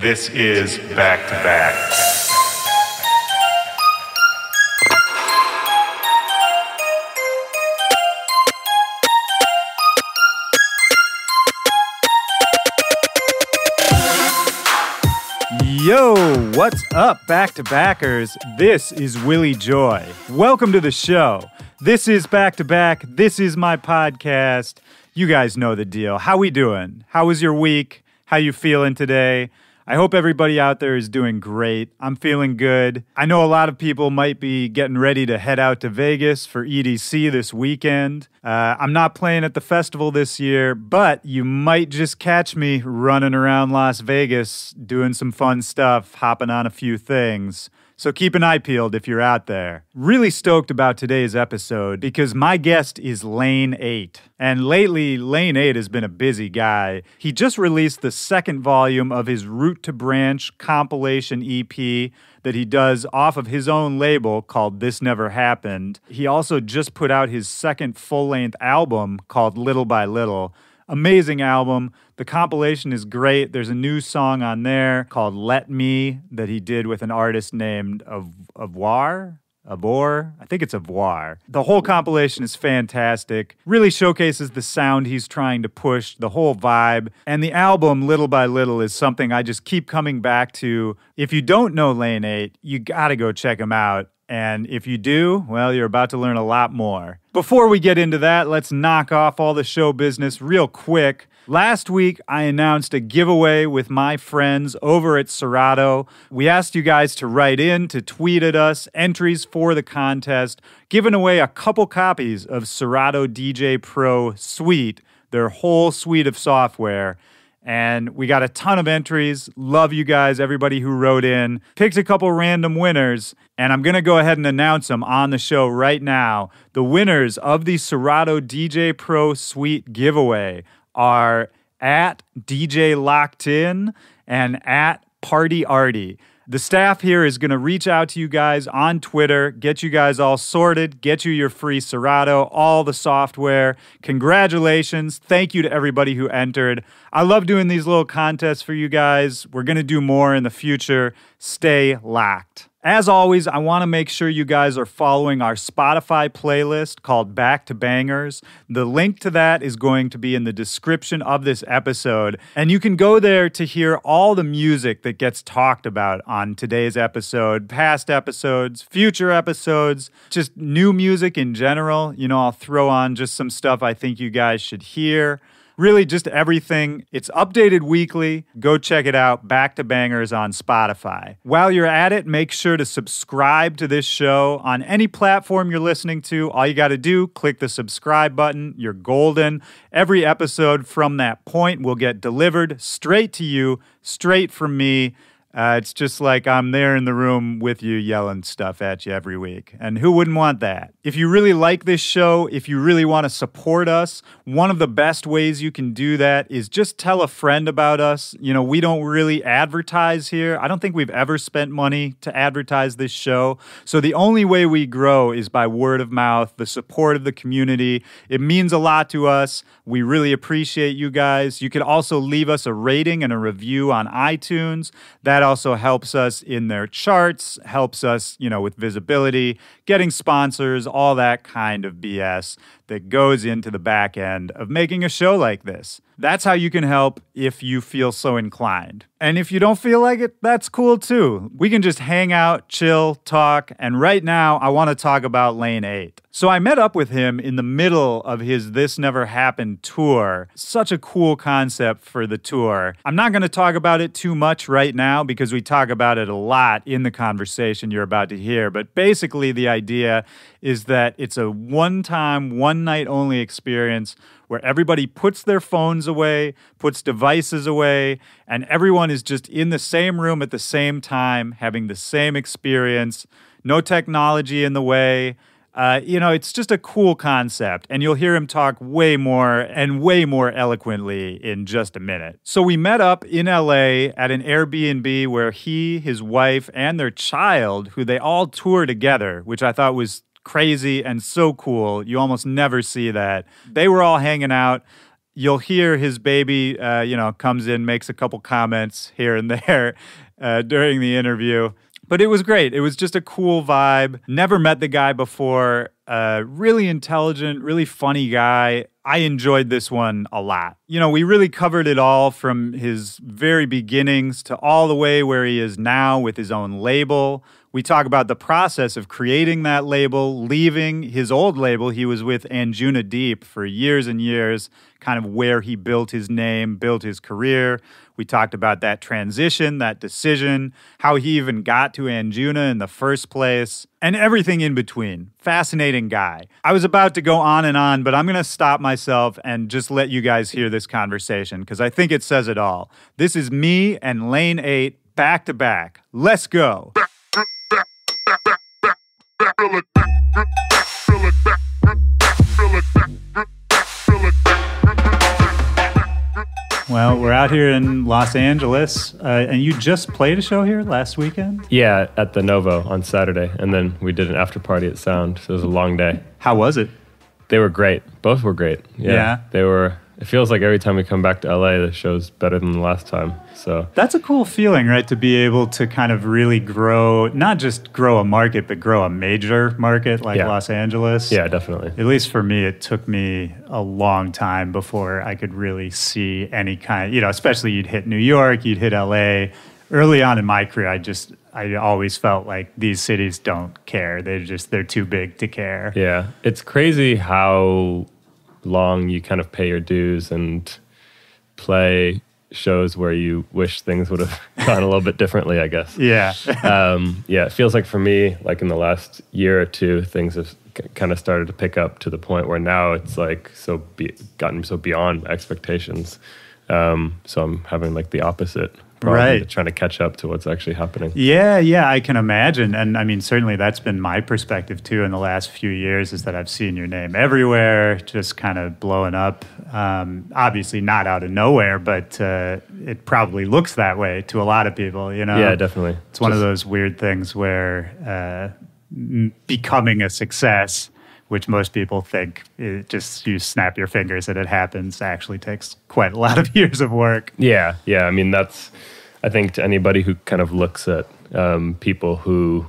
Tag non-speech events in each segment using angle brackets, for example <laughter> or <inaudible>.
This is Back to Back. Yo, what's up, back to backers? This is Willie Joy. Welcome to the show. This is Back to Back. This is my podcast. You guys know the deal. How we doing? How was your week? How you feeling today? I hope everybody out there is doing great. I'm feeling good. I know a lot of people might be getting ready to head out to Vegas for EDC this weekend. Uh, I'm not playing at the festival this year, but you might just catch me running around Las Vegas doing some fun stuff, hopping on a few things. So keep an eye peeled if you're out there. Really stoked about today's episode because my guest is Lane 8. And lately, Lane 8 has been a busy guy. He just released the second volume of his Root to Branch compilation EP that he does off of his own label called This Never Happened. He also just put out his second full length album called Little by Little. Amazing album. The compilation is great. There's a new song on there called Let Me that he did with an artist named Avoir. Avor. I think it's Avoir. The whole compilation is fantastic. Really showcases the sound he's trying to push, the whole vibe. And the album, little by little, is something I just keep coming back to. If you don't know Lane 8, you gotta go check him out. And if you do, well, you're about to learn a lot more. Before we get into that, let's knock off all the show business real quick. Last week, I announced a giveaway with my friends over at Serato. We asked you guys to write in, to tweet at us entries for the contest, giving away a couple copies of Serato DJ Pro Suite, their whole suite of software. And we got a ton of entries. Love you guys, everybody who wrote in. Picked a couple random winners, and I'm going to go ahead and announce them on the show right now. The winners of the Serato DJ Pro Suite giveaway are at DJ Locked In and at Party Artie. The staff here is going to reach out to you guys on Twitter, get you guys all sorted, get you your free Serato, all the software. Congratulations. Thank you to everybody who entered. I love doing these little contests for you guys. We're going to do more in the future. Stay locked. As always, I want to make sure you guys are following our Spotify playlist called Back to Bangers. The link to that is going to be in the description of this episode. And you can go there to hear all the music that gets talked about on today's episode, past episodes, future episodes, just new music in general. You know, I'll throw on just some stuff I think you guys should hear really just everything. It's updated weekly. Go check it out. Back to Bangers on Spotify. While you're at it, make sure to subscribe to this show on any platform you're listening to. All you got to do, click the subscribe button. You're golden. Every episode from that point will get delivered straight to you, straight from me. Uh, it's just like I'm there in the room with you yelling stuff at you every week. And who wouldn't want that? If you really like this show, if you really want to support us, one of the best ways you can do that is just tell a friend about us. You know, we don't really advertise here. I don't think we've ever spent money to advertise this show. So the only way we grow is by word of mouth, the support of the community. It means a lot to us. We really appreciate you guys. You could also leave us a rating and a review on iTunes. That also helps us in their charts, helps us, you know, with visibility, getting sponsors, all that kind of BS that goes into the back end of making a show like this. That's how you can help if you feel so inclined. And if you don't feel like it, that's cool too. We can just hang out, chill, talk. And right now, I want to talk about Lane 8. So I met up with him in the middle of his This Never Happened tour. Such a cool concept for the tour. I'm not going to talk about it too much right now because we talk about it a lot in the conversation you're about to hear. But basically, the idea is that it's a one time, one night only experience where everybody puts their phones away, puts devices away, and everyone is just in the same room at the same time, having the same experience, no technology in the way. Uh, you know, it's just a cool concept, and you'll hear him talk way more and way more eloquently in just a minute. So, we met up in LA at an Airbnb where he, his wife, and their child, who they all tour together, which I thought was crazy and so cool. You almost never see that. They were all hanging out. You'll hear his baby, uh, you know, comes in, makes a couple comments here and <laughs> there uh, during the interview. But it was great. It was just a cool vibe. Never met the guy before. Uh, really intelligent, really funny guy. I enjoyed this one a lot. You know, we really covered it all from his very beginnings to all the way where he is now with his own label, we talk about the process of creating that label, leaving his old label. He was with Anjuna Deep for years and years, kind of where he built his name, built his career. We talked about that transition, that decision, how he even got to Anjuna in the first place, and everything in between. Fascinating guy. I was about to go on and on, but I'm going to stop myself and just let you guys hear this conversation because I think it says it all. This is me and Lane 8 back to back. Let's go. Well, we're out here in Los Angeles, uh, and you just played a show here last weekend? Yeah, at the Novo on Saturday, and then we did an after party at Sound, so it was a long day. How was it? They were great. Both were great. Yeah. yeah. They were it feels like every time we come back to LA, the show's better than the last time. So that's a cool feeling, right? To be able to kind of really grow, not just grow a market, but grow a major market like yeah. Los Angeles. Yeah, definitely. At least for me, it took me a long time before I could really see any kind, you know, especially you'd hit New York, you'd hit LA. Early on in my career, I just, I always felt like these cities don't care. They're just, they're too big to care. Yeah. It's crazy how long you kind of pay your dues and play shows where you wish things would have <laughs> gone a little bit differently, I guess. Yeah. <laughs> um, yeah, it feels like for me, like in the last year or two, things have kind of started to pick up to the point where now it's like so be- gotten so beyond expectations. Um, so I'm having like the opposite right. trying to catch up to what's actually happening. Yeah, yeah, I can imagine. And I mean, certainly that's been my perspective too in the last few years is that I've seen your name everywhere, just kind of blowing up. Um, obviously, not out of nowhere, but uh, it probably looks that way to a lot of people, you know? Yeah, definitely. It's one of those weird things where uh, becoming a success which most people think it eh, just you snap your fingers and it happens actually takes quite a lot of <laughs> years of work yeah yeah i mean that's i think to anybody who kind of looks at um, people who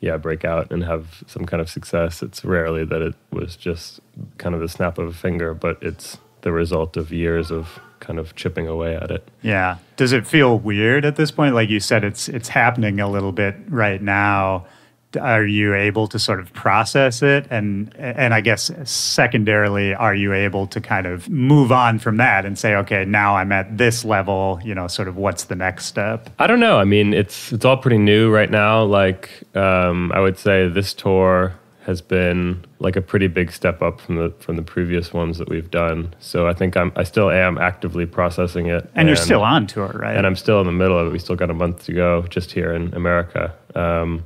yeah break out and have some kind of success it's rarely that it was just kind of the snap of a finger but it's the result of years of kind of chipping away at it yeah does it feel weird at this point like you said it's it's happening a little bit right now are you able to sort of process it and and i guess secondarily are you able to kind of move on from that and say okay now i'm at this level you know sort of what's the next step i don't know i mean it's it's all pretty new right now like um, i would say this tour has been like a pretty big step up from the from the previous ones that we've done. So I think I'm I still am actively processing it. And, and you're still on tour, right? And I'm still in the middle of it. We still got a month to go just here in America. Um,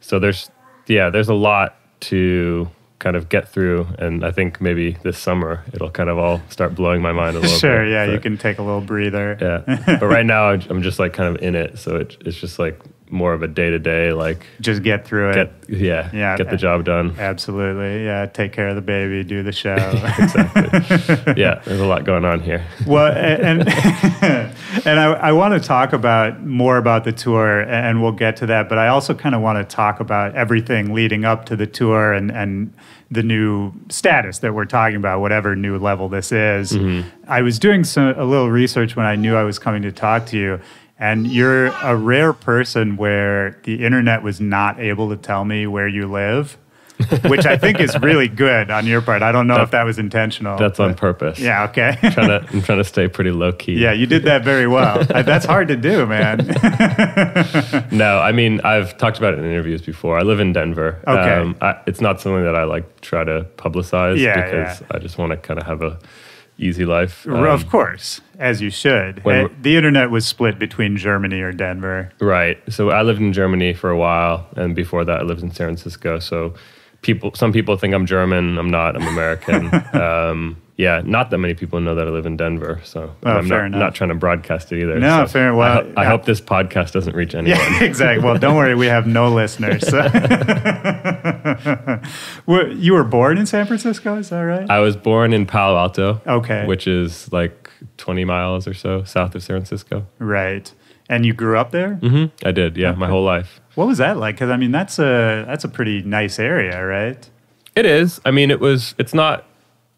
so there's yeah there's a lot to kind of get through and i think maybe this summer it'll kind of all start blowing my mind a <laughs> little sure, bit, yeah but, you can take a little breather yeah <laughs> but right now i'm just like kind of in it so it, it's just like more of a day to day like just get through get, it. Yeah, yeah, get the job done. Absolutely, yeah. Take care of the baby, do the show. <laughs> exactly. yeah, there's a lot going on here. <laughs> well, and <laughs> and, I, I want to talk about more about the tour, and we'll get to that. But I also kind of want to talk about everything leading up to the tour and and the new status that we're talking about, whatever new level this is. Mm-hmm. I was doing some a little research when I knew I was coming to talk to you and you're a rare person where the internet was not able to tell me where you live, which I think is really good on your part. I don't know that, if that was intentional. That's on purpose. Yeah, okay. I'm, trying to, I'm trying to stay pretty low key. Yeah, you did that very well. <laughs> that's hard to do, man. <laughs> no, I mean, I've talked about it in interviews before. I live in Denver. Okay. Um, I, it's not something that I like try to publicize yeah, because yeah. I just want to kind of have a easy life. Um, of course as you should. When, eh, the internet was split between Germany or Denver. Right. So I lived in Germany for a while, and before that, I lived in San Francisco. So people, some people think I'm German. I'm not. I'm American. <laughs> um, yeah, not that many people know that I live in Denver, so oh, I'm not, not, trying to broadcast it either. No, so fair. Well, I, ho- I hope this podcast doesn't reach <laughs> anyone. Yeah, <laughs> exactly. Well, don't worry, we have no listeners. So. you were born in San Francisco, is that right? I was born in Palo Alto. Okay, which is like 20 miles or so south of San Francisco. Right. And you grew up there? Mm-hmm. I did. Yeah, okay. my whole life. What was that like? Because I mean, that's a that's a pretty nice area, right? It is. I mean, it was. It's not.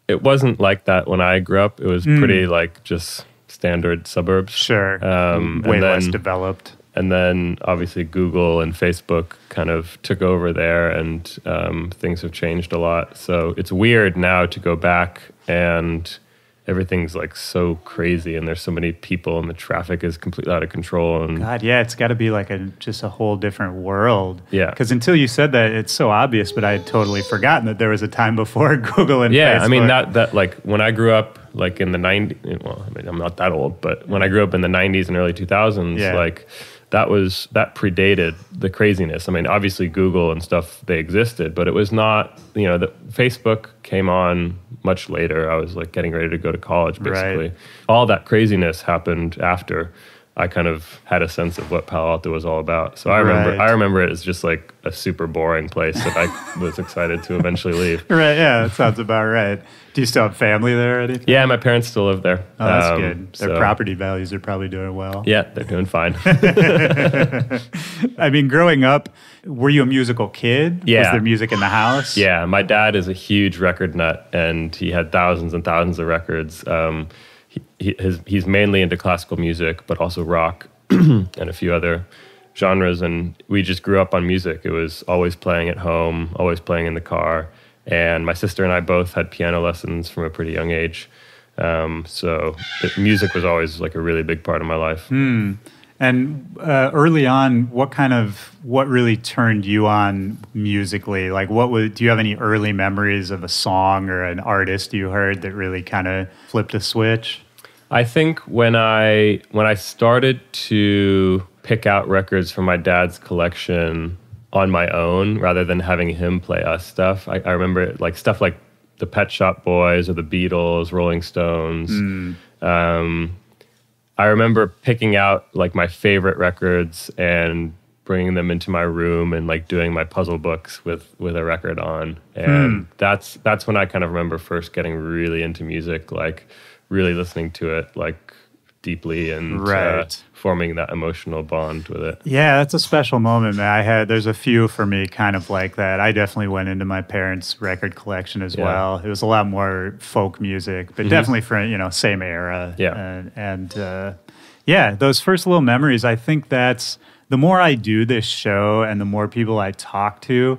It wasn't like that when I grew up. It was mm. pretty like just standard suburbs. Sure. Um, Way then, less developed. And then obviously Google and Facebook kind of took over there, and um, things have changed a lot. So it's weird now to go back and everything's like so crazy and there's so many people and the traffic is completely out of control and god yeah it's got to be like a just a whole different world yeah because until you said that it's so obvious but i had totally forgotten that there was a time before <laughs> google and yeah Facebook. i mean that that like when i grew up like in the 90s well i mean i'm not that old but when i grew up in the 90s and early 2000s yeah. like that was that predated the craziness. I mean, obviously Google and stuff they existed, but it was not you know the Facebook came on much later. I was like getting ready to go to college, basically. Right. All that craziness happened after. I kind of had a sense of what Palo Alto was all about. So I remember right. I remember it as just like a super boring place that I <laughs> was excited to eventually leave. Right, yeah, that sounds about right. Do you still have family there or anything? Yeah, my parents still live there. Oh, that's um, good. Their so, property values are probably doing well. Yeah, they're doing fine. <laughs> I mean, growing up, were you a musical kid? Yeah. Was there music in the house? Yeah, my dad is a huge record nut and he had thousands and thousands of records. Um, he, his, he's mainly into classical music, but also rock <clears throat> and a few other genres. And we just grew up on music. It was always playing at home, always playing in the car. And my sister and I both had piano lessons from a pretty young age. Um, so it, music was always like a really big part of my life. Hmm. And uh, early on, what kind of what really turned you on musically? Like, what would do you have any early memories of a song or an artist you heard that really kind of flipped a switch? I think when I when I started to pick out records from my dad's collection on my own rather than having him play us stuff, I, I remember like stuff like the Pet Shop Boys or the Beatles, Rolling Stones. Mm. Um, I remember picking out like my favorite records and bringing them into my room and like doing my puzzle books with with a record on. And mm. that's that's when I kind of remember first getting really into music, like really listening to it like deeply and uh, right. uh, forming that emotional bond with it. Yeah, that's a special moment, man. I had there's a few for me kind of like that. I definitely went into my parents' record collection as yeah. well. It was a lot more folk music, but mm-hmm. definitely for you know same era. Yeah, and, and uh, yeah, those first little memories. I think that's the more I do this show and the more people I talk to.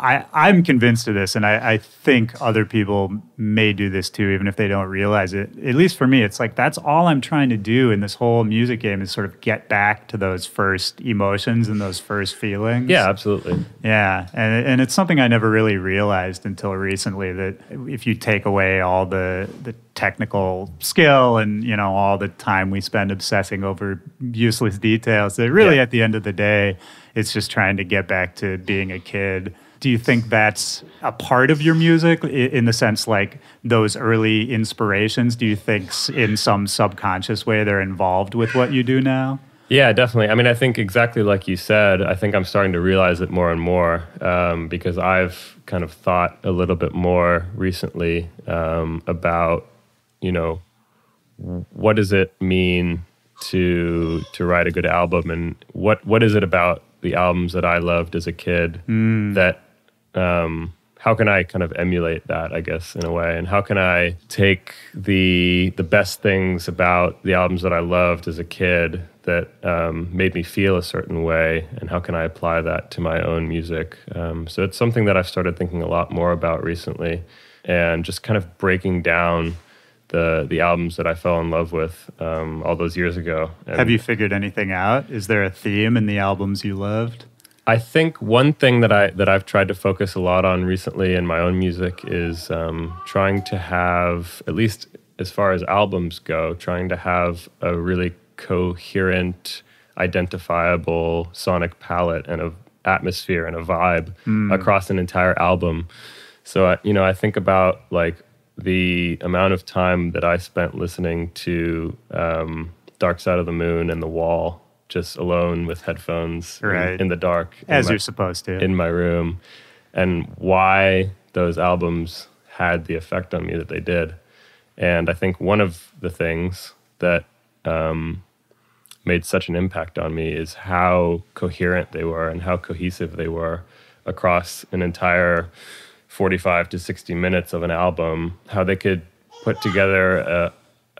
I, I'm convinced of this, and I, I think other people may do this too, even if they don't realize it. At least for me, it's like that's all I'm trying to do in this whole music game is sort of get back to those first emotions and those first feelings. Yeah, absolutely. Yeah, and and it's something I never really realized until recently that if you take away all the the technical skill and you know all the time we spend obsessing over useless details, that really yeah. at the end of the day, it's just trying to get back to being a kid do you think that's a part of your music in the sense like those early inspirations? Do you think in some subconscious way they're involved with what you do now? Yeah, definitely. I mean, I think exactly like you said, I think I'm starting to realize it more and more um, because I've kind of thought a little bit more recently um, about, you know, what does it mean to to write a good album and what what is it about the albums that I loved as a kid mm. that um, how can I kind of emulate that, I guess, in a way? And how can I take the the best things about the albums that I loved as a kid that um, made me feel a certain way, and how can I apply that to my own music? Um, so it's something that I've started thinking a lot more about recently, and just kind of breaking down the the albums that I fell in love with um, all those years ago. And Have you figured anything out? Is there a theme in the albums you loved? I think one thing that I that I've tried to focus a lot on recently in my own music is um, trying to have, at least as far as albums go, trying to have a really coherent, identifiable sonic palette and a atmosphere and a vibe mm. across an entire album. So I, you know, I think about like the amount of time that I spent listening to um, Dark Side of the Moon and The Wall just alone with headphones right. in, in the dark. As my, you're supposed to. In my room. And why those albums had the effect on me that they did. And I think one of the things that um, made such an impact on me is how coherent they were and how cohesive they were across an entire 45 to 60 minutes of an album, how they could put together a,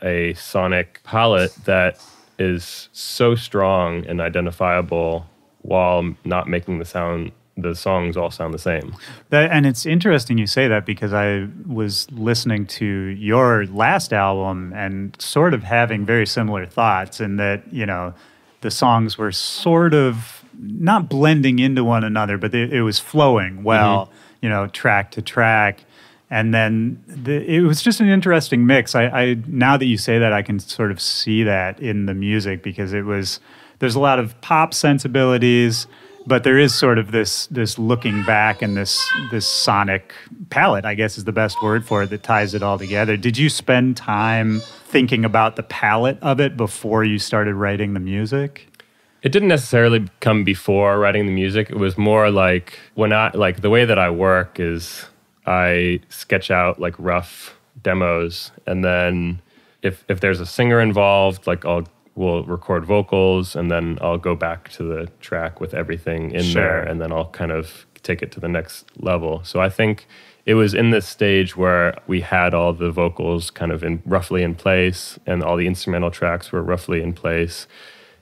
a sonic palette that is so strong and identifiable while not making the sound the songs all sound the same. That, and it's interesting you say that because I was listening to your last album and sort of having very similar thoughts in that, you know, the songs were sort of not blending into one another, but they, it was flowing well, mm-hmm. you know, track to track and then the, it was just an interesting mix. I, I, now that you say that, I can sort of see that in the music because it was there's a lot of pop sensibilities, but there is sort of this this looking back and this this sonic palette, I guess is the best word for it that ties it all together. Did you spend time thinking about the palette of it before you started writing the music? It didn't necessarily come before writing the music. It was more like when I like the way that I work is I sketch out like rough demos, and then if if there's a singer involved, like I'll we'll record vocals, and then I'll go back to the track with everything in sure. there, and then I'll kind of take it to the next level. So I think it was in this stage where we had all the vocals kind of in roughly in place, and all the instrumental tracks were roughly in place.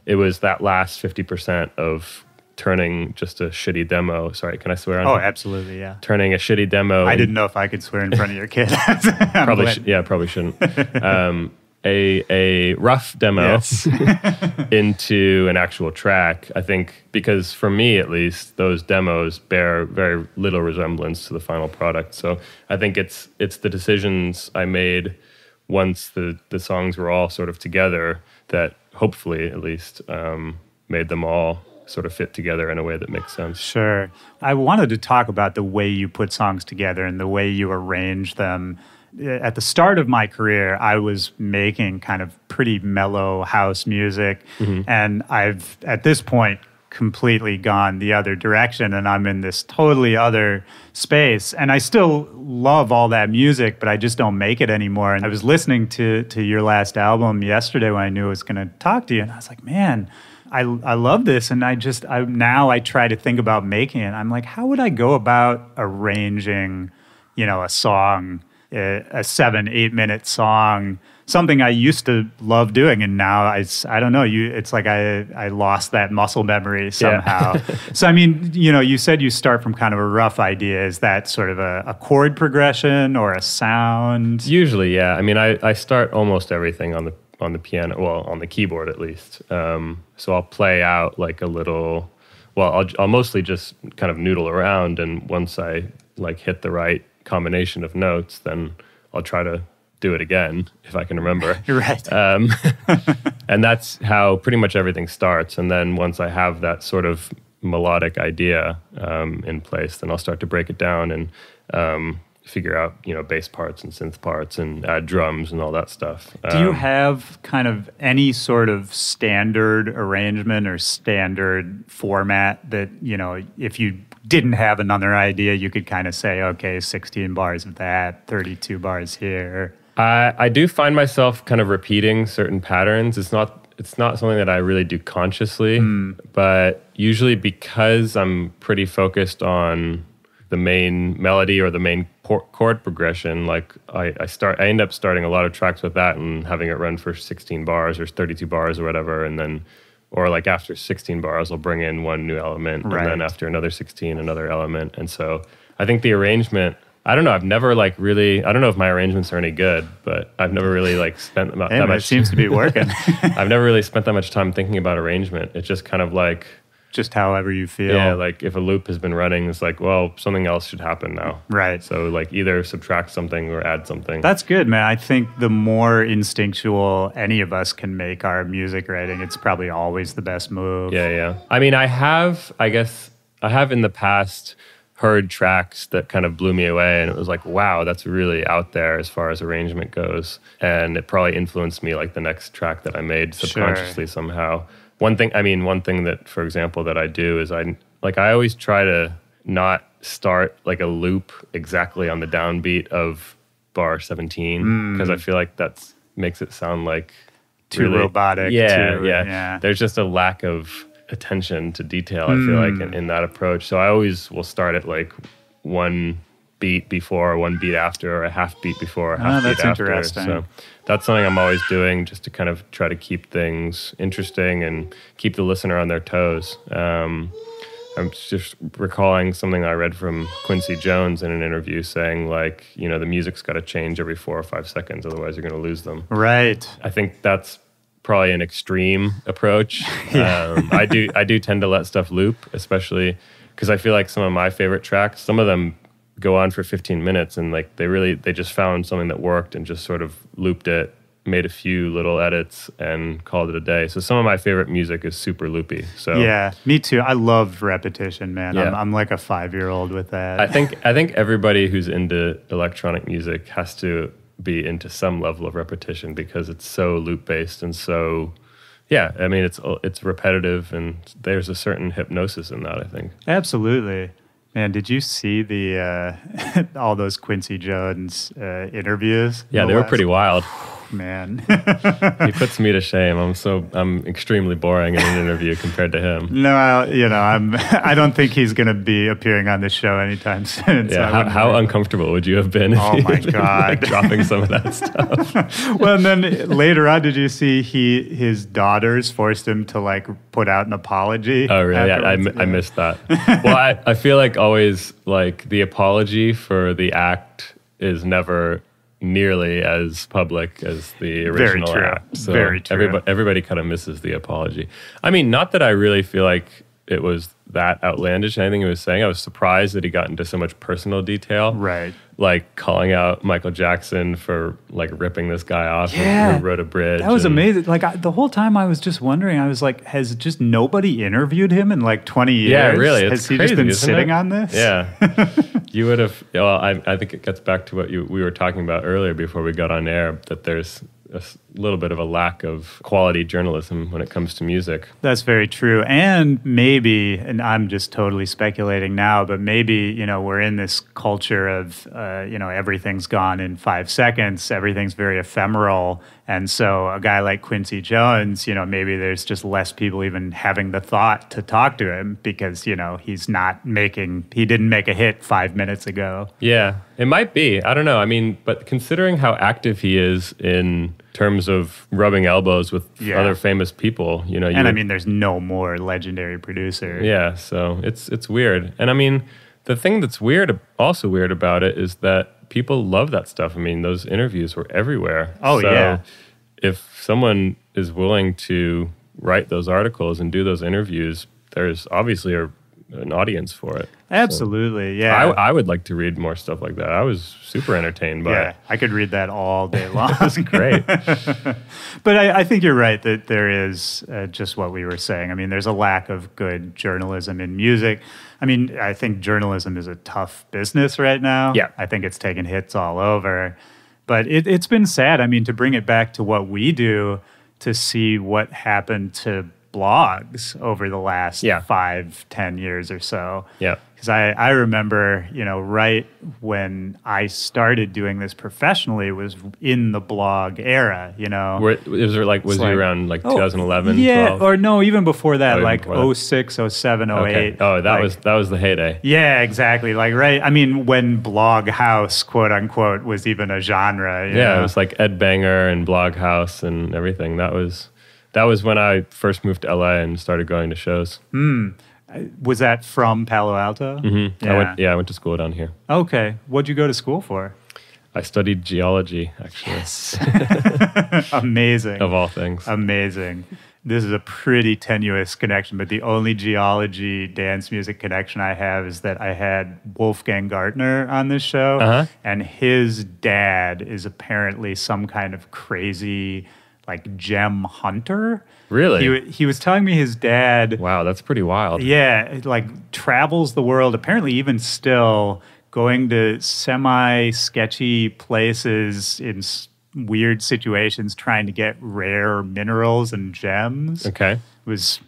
It was that last fifty percent of turning just a shitty demo. Sorry, can I swear? oh, that? absolutely, yeah. Turning a shitty demo. I didn't know if I could swear in front of your kid. <laughs> probably, sh- yeah, probably shouldn't. <laughs> Um, a a rough demo yes. <laughs> into an actual track. I think because for me at least, those demos bear very little resemblance to the final product. So I think it's it's the decisions I made once the the songs were all sort of together that hopefully at least um, made them all sort of fit together in a way that makes sense. Sure. I wanted to talk about the way you put songs together and the way you arrange them. Uh, at the start of my career, I was making kind of pretty mellow house music. Mm-hmm. And I've, at this point, completely gone the other direction and I'm in this totally other space. And I still love all that music, but I just don't make it anymore. And I was listening to to your last album yesterday when I knew I was gonna talk to you, and I was like, man, I, I love this and i just I, now i try to think about making it i'm like how would i go about arranging you know a song a, a seven eight minute song something i used to love doing and now i, I don't know you it's like i, I lost that muscle memory somehow yeah. <laughs> so i mean you know you said you start from kind of a rough idea is that sort of a, a chord progression or a sound usually yeah i mean I, I start almost everything on the on the piano, well, on the keyboard at least. Um, so I'll play out like a little. Well, I'll, I'll mostly just kind of noodle around, and once I like hit the right combination of notes, then I'll try to do it again if I can remember. <laughs> right. Um, <laughs> and that's how pretty much everything starts. And then once I have that sort of melodic idea um, in place, then I'll start to break it down and um, figure out you know bass parts and synth parts and add drums and all that stuff. Do um, you have kind of any sort of standard arrangement or standard format that you know if you didn't have another idea, you could kind of say, okay, 16 bars of that, 32 bars here. I, I do find myself kind of repeating certain patterns. It's not it's not something that I really do consciously, mm. but usually because I'm pretty focused on the main melody or the main chord progression like I, I, start i end up starting a lot of tracks with that and having it run for 16 bars or 32 bars or whatever and then or like after 16 bars i'll bring in one new element right. and then after another 16 another element and so i think the arrangement i don't know i've never like really i don't know if my arrangements are any good but i've never really like spent that much it seems to be <laughs> working i've never really spent that much time thinking about arrangement it's just kind of like just however you feel. Yeah, like if a loop has been running, it's like, well, something else should happen now. Right. So like either subtract something or add something. That's good, man. I think the more instinctual any of us can make our music writing, it's probably always the best move. Yeah, yeah. I mean, I have, I guess, I have in the past heard tracks that kind of blew me away and it was like wow that's really out there as far as arrangement goes and it probably influenced me like the next track that i made subconsciously sure. somehow one thing i mean one thing that for example that i do is i like i always try to not start like a loop exactly on the downbeat of bar 17 because mm. i feel like that's makes it sound like too really, robotic yeah, too, yeah, yeah there's just a lack of attention to detail mm. i feel like hmm. in, in that approach so i always will start at like one beat before, one beat after, or a half beat before, a ah, half oh, beat after. So that's something I'm always doing just to kind of try to keep things interesting and keep the listener on their toes. Um, I'm just recalling something I read from Quincy Jones in an interview saying, like, you know, the music's got to change every four or five seconds, otherwise you're going to lose them. Right. I think that's probably an extreme approach. <laughs> um, I do I do tend to let stuff loop, especially because I feel like some of my favorite tracks, some of them go on for 15 minutes and like they really they just found something that worked and just sort of looped it made a few little edits and called it a day so some of my favorite music is super loopy so yeah me too i love repetition man yeah. I'm, I'm like a five year old with that i think i think everybody who's into electronic music has to be into some level of repetition because it's so loop based and so yeah i mean it's it's repetitive and there's a certain hypnosis in that i think absolutely Man, did you see the uh, <laughs> all those Quincy Jones uh, interviews? Yeah, the they last? were pretty wild man. <laughs> he puts me to shame. I'm so I'm extremely boring in an interview compared to him. No, I, you know, I'm. <laughs> I don't think he's going to be appearing on this show anytime <laughs> soon. Yeah, so how, how uncomfortable would you have been? Oh my god, like dropping some of that stuff. well, and then later on, did you see he his daughters forced him to like put out an apology? Oh really? I, yeah. I missed that. well, I, I feel like always like the apology for the act is never nearly as public as the original Very So Very true. Everybody, everybody kind of misses the apology. I mean, not that I really feel like it was that outlandish anything he was saying. I was surprised that he got into so much personal detail. Right like calling out Michael Jackson for like ripping this guy off yeah, who wrote a bridge. That was amazing. Like I, the whole time I was just wondering, I was like, has just nobody interviewed him in like 20 years? Yeah, really. It's has crazy, he just been sitting it? on this? Yeah. <laughs> you would have, well, I, I, think it gets back to what you, we were talking about earlier before we got on air that there's a, little bit of a lack of quality journalism when it comes to music. That's very true. And maybe, and I'm just totally speculating now, but maybe, you know, we're in this culture of, uh, you know, everything's gone in five seconds, everything's very ephemeral. And so a guy like Quincy Jones, you know, maybe there's just less people even having the thought to talk to him because, you know, he's not making, he didn't make a hit five minutes ago. Yeah, it might be. I don't know. I mean, but considering how active he is in terms of rubbing elbows with yeah. other famous people. You know, you and would, I mean, there's no more legendary producer. Yeah, so it's it's weird, and I mean, the thing that's weird, also weird about it, is that people love that stuff. I mean, those interviews were everywhere. Oh so yeah. If someone is willing to write those articles and do those interviews, there's obviously a an audience for it. Absolutely, so yeah. I, I, would like to read more stuff like that. I was super entertained by yeah, it. I could read that all day <laughs> long. it was great. <laughs> but I, I, think you're right that there is uh, just what we were saying. I mean, there's a lack of good journalism in music. I mean, I think journalism is a tough business right now. Yeah. I think it's taking hits all over. But it, it's been sad. I mean, to bring it back to what we do, to see what happened to blogs over the last yeah. five, ten years or so. Yeah. Because I, I remember, you know, right when I started doing this professionally was in the blog era, you know. Were, it was like, was it like, around like 2011, Yeah, 12? or no, even before that, oh, like before 06, that. 07, 08. Okay. Oh, that like, was, that was the heyday. Yeah, exactly. Like, right. I mean, when blog house, quote unquote, was even a genre. yeah, know? it was like Ed Banger and blog house and everything. That was that was when I first moved to LA and started going to shows. Hmm. Was that from Palo Alto? Mm-hmm. Yeah. I went, yeah, I went to school down here. Okay. What'd you go to school for? I studied geology, actually. Yes. <laughs> Amazing. Of all things. Amazing. This is a pretty tenuous connection, but the only geology dance music connection I have is that I had Wolfgang Gartner on this show, uh-huh. and his dad is apparently some kind of crazy like gem hunter. Really? He, he was telling me his dad. Wow, that's pretty wild. Yeah, like travels the world, apparently, even still going to semi sketchy places in weird situations trying to get rare minerals and gems. Okay. was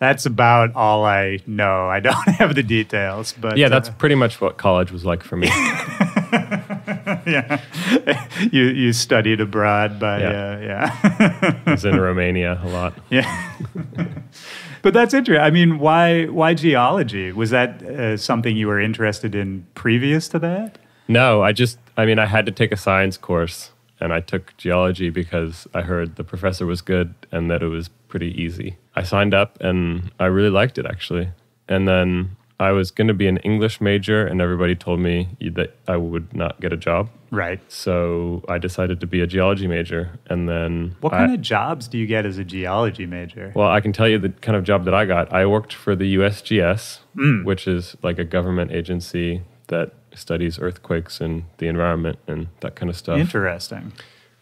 that's about all I know. I don't <laughs> have the details, but yeah, that's uh, pretty much what college was like for me. <laughs> <laughs> yeah. You you studied abroad but yeah. Uh, yeah. I was in <laughs> Romania a lot. Yeah. <laughs> but that's interesting. I mean, why why geology? Was that uh, something you were interested in previous to that? No, I just I mean, I had to take a science course and I took geology because I heard the professor was good and that it was pretty easy. I signed up and I really liked it actually. And then I was going to be an English major, and everybody told me that I would not get a job. Right. So I decided to be a geology major, and then what I, kind of jobs do you get as a geology major? Well, I can tell you the kind of job that I got. I worked for the USGS, mm. which is like a government agency that studies earthquakes and the environment and that kind of stuff. Interesting.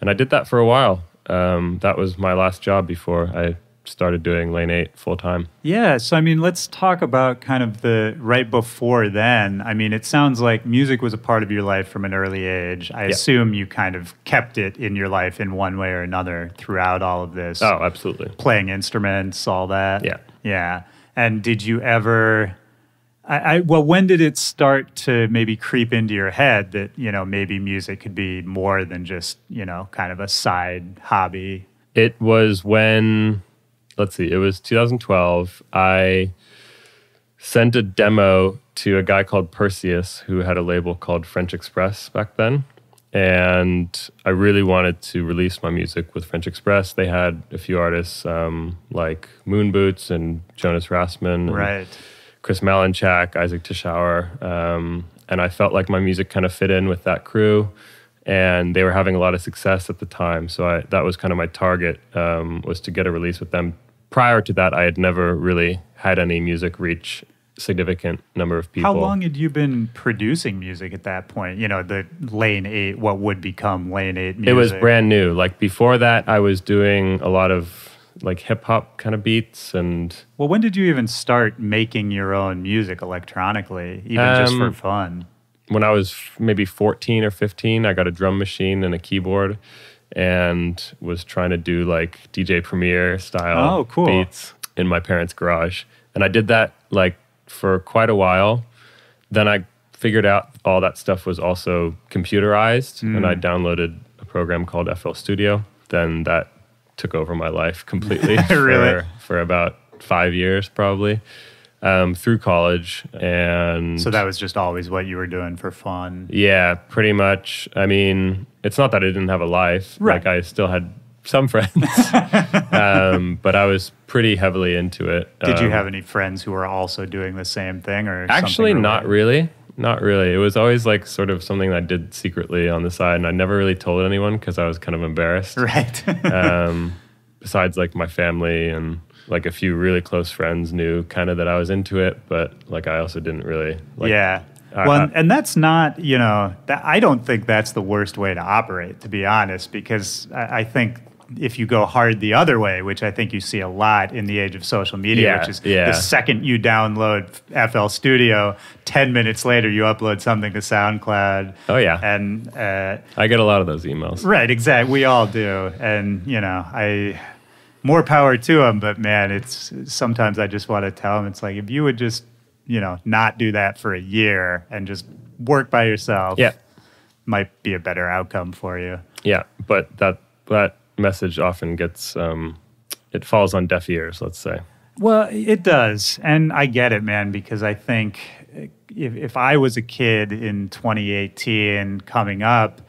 And I did that for a while. Um, that was my last job before I started doing lane eight full time. Yeah. So, I mean, let's talk about kind of the right before then. I mean, it sounds like music was a part of your life from an early age. I yeah. assume you kind of kept it in your life in one way or another throughout all of this. Oh, absolutely. Playing instruments, all that. Yeah. Yeah. And did you ever. I, I, well, when did it start to maybe creep into your head that you know maybe music could be more than just you know kind of a side hobby? It was when let's see, it was 2012. I sent a demo to a guy called Perseus who had a label called French Express back then. And I really wanted to release my music with French Express. They had a few artists um, like Moon Boots and Jonas Rassman, right? Chris Malinchak, Isaac Tischauer, um, and I felt like my music kind of fit in with that crew and they were having a lot of success at the time. So I, that was kind of my target um, was to get a release with them prior to that, I had never really had any music reach significant number of people. How long had you been producing music at that point? You know, the Lane 8, what would become Lane 8 music? It was brand new. Like before that, I was doing a lot of like hip hop kind of beats and Well, when did you even start making your own music electronically, even um, just for um, fun? When I was maybe 14 or 15, I got a drum machine and a keyboard and was trying to do like DJ Premiere style oh, cool. beats in my parents' garage. And I did that like for quite a while. Then I figured out all that stuff was also computerized mm. and I mm. downloaded a program called FL Studio. Then that took over my life completely <laughs> really? for, for about five years probably um, through college, and so that was just always what you were doing for fun. Yeah, pretty much. I mean, it's not that I didn't have a life. Right. Like I still had some friends, <laughs> um, but I was pretty heavily into it. Did um, you have any friends who were also doing the same thing, or actually not really? Not really. It was always like sort of something I did secretly on the side, and I never really told anyone because I was kind of embarrassed. <laughs> Right. um, besides, like my family and like a few really close friends knew kind of that I was into it, but like I also didn't really. Like, yeah. well, and that's not you know that, I don't think that's the worst way to operate, to be honest, because I, I, think if you go hard the other way, which I think you see a lot in the age of social media, yeah, which is yeah. the second you download FL Studio, ten minutes later you upload something to SoundCloud. Oh yeah, and uh, I get a lot of those emails. Right, exactly. We all do, and you know I more power to them. But man, it's sometimes I just want to tell them it's like if you would just you know not do that for a year and just work by yourself. Yeah, might be a better outcome for you. Yeah, but that that message often gets um, it falls on deaf ears. Let's say. Well, it does, and I get it, man, because I think eh, if, if I was a kid in 2018 coming up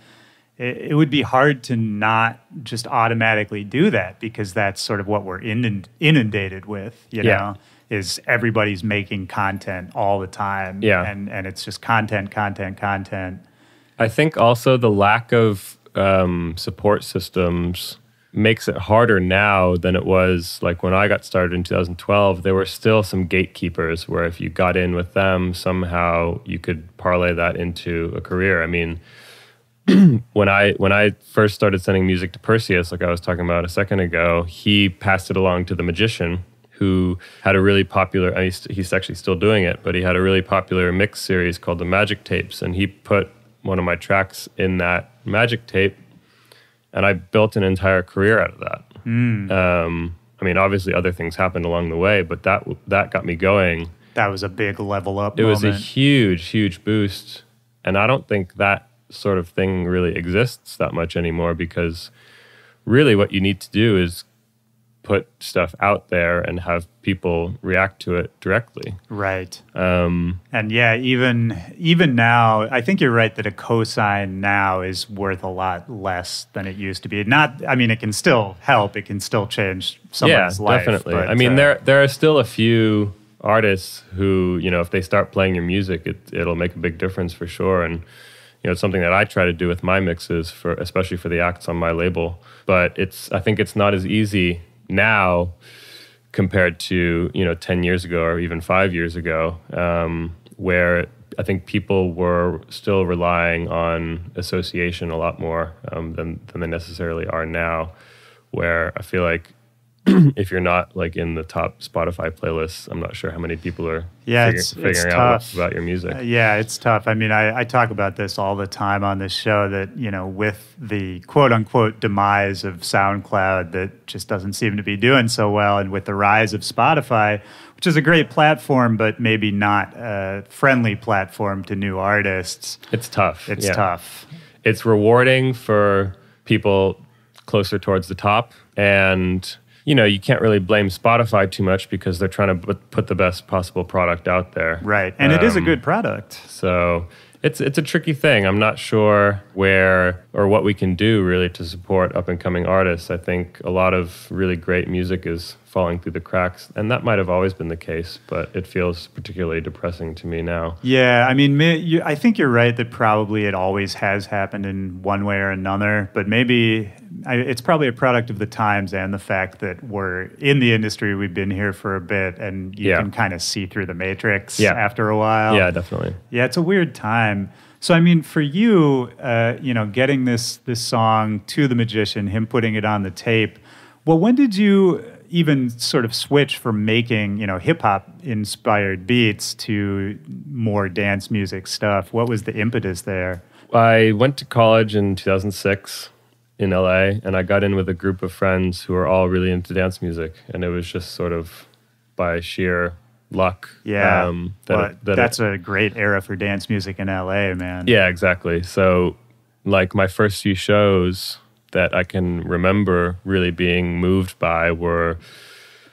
it, would be hard to not just automatically do that because that's sort of what we're inundated with you know is everybody's making content all the time yeah and and it's just content content content i think also the lack of um, support systems makes it harder now than it was like when i got started in 2012 there were still some gatekeepers where if you got in with them somehow you could parlay that into a career i mean <clears throat> when I when I first started sending music to Perseus, like I was talking about a second ago, he passed it along to the magician who had a really popular. He's actually still doing it, but he had a really popular mix series called the Magic Tapes, and he put one of my tracks in that Magic Tape, and I built an entire career out of that. Mm. Um, I mean, obviously, other things happened along the way, but that that got me going. That was a big level up. It moment. was a huge, huge boost, and I don't think that sort of thing really exists that much anymore because really what you need to do is put stuff out there and have people react to it directly. Right. Um, and yeah, even even now, I think you're right that a cosine now is worth a lot less than it used to be. Not, I mean, it can still help. It can still change someone's yeah, life. definitely. But, I mean, uh, there there are still a few artists who you know if they start playing your music, it, it'll make a big difference for sure. And know it's something that I try to do with my mixes for especially for the acts on my label. But it's I think it's not as easy now compared to you know 10 years ago or even five years ago um, where i think people were still relying on association a lot more um, than, than they necessarily are now where i feel like <clears throat> if you're not like in the top Spotify playlists, I'm not sure how many people are yeah, it's, figuring it's out about your music. Uh, yeah, it's tough. I mean, I, I talk about this all the time on this show that, you know, with the quote unquote demise of SoundCloud that just doesn't seem to be doing so well, and with the rise of Spotify, which is a great platform, but maybe not a friendly platform to new artists. It's tough. It's yeah. tough. It's rewarding for people closer towards the top and you know, you can't really blame Spotify too much because they're trying to put the best possible product out there. Right. And um, it is a um, good product. So it's it's a tricky thing. I'm not sure where or what we can do really to support up and coming artists. I think a lot of really great music is falling through the cracks. And that might have always been the case, but it feels particularly depressing to me now. Yeah, I mean, I think you're right that probably it always has happened in one way or another, but maybe it's probably a product of the times and the fact that we're in the industry, we've been here for a bit, and you yeah. can kind of see through the matrix yeah. after a while. Yeah, definitely. Yeah, it's a weird time. So I mean, for you, uh, you know, getting this this song to the magician, him putting it on the tape. Well, when did you? even sort of switch from making you know hip hop inspired beats to more dance music stuff? What was the impetus there? I went to college in 2006 in LA, and I got in with a group of friends who were all really into dance music, and it was just sort of by sheer luck. Yeah, um, that, well, that that's it, a great era for dance music in LA, man. Yeah, exactly. So, like my first few shows that I can remember really being moved by were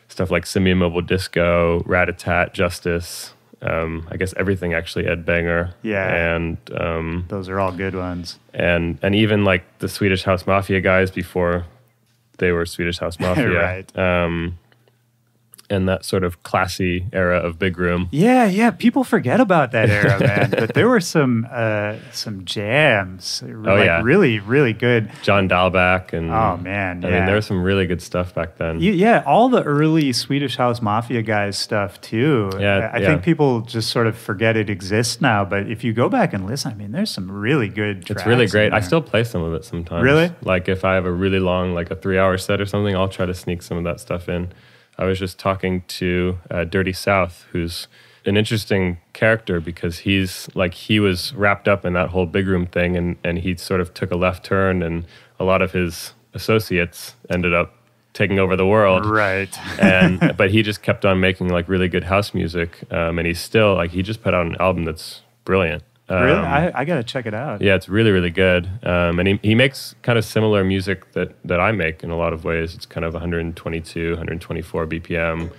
stuff like Simeon Mobile Disco, Rat-a-tat, Justice. Um, I guess everything actually Ed Banger. Yeah, and um, those are all good ones. And and even like the Swedish House Mafia guys before they were Swedish House <laughs> Mafia. right. Um, and that sort of classy era of big room. Yeah, yeah. People forget about that era, <laughs> man. but there were some uh, some jams. Oh, like, yeah. Really, really good. John Dalbach and oh man, yeah. I mean, there was some really good stuff back then. You, yeah, all the early Swedish House Mafia guys stuff too. Yeah, I, I yeah. think people just sort of forget it exists now. But if you go back and listen, I mean, there's some really good. it's really great. I still play some of it sometimes. Really? Like if I have a really long, like a three-hour set or something, I'll try to sneak some of that stuff in. I was just talking to uh, Dirty South, who's an interesting character because he's like he was wrapped up in that whole big room thing and, and he sort of took a left turn and a lot of his associates ended up taking over the world right <laughs> and but he just kept on making like really good house music um, and he's still like he just put out an album that's brilliant um, really, I, I got to check it out. Yeah, it's really really good. Um, and he, he makes kind of similar music that that I make in a lot of ways. It's kind of 122, 124 BPM.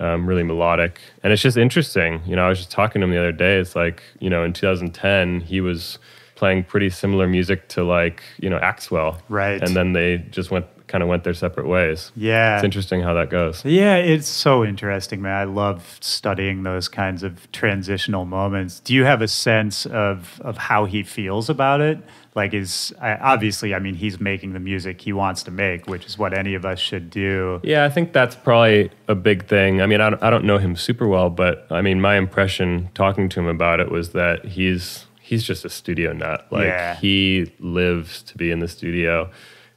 Um, really melodic. And it's just interesting. You know, I was just talking to him the other day. It's like, you know, in 2010, he was playing pretty similar music to like, you know, Axwell. Right. And then they just went kind of went their separate ways. Yeah. It's interesting how that goes. Yeah, it's so interesting, man. I love studying those kinds of transitional moments. Do you have a sense of of how he feels about it? Like is obviously, I mean, he's making the music he wants to make, which is what any of us should do. Yeah, I think that's probably a big thing. I mean, I don't, I don't know him super well, but I mean, my impression talking to him about it was that he's he's just a studio nut. Like yeah. he lives to be in the studio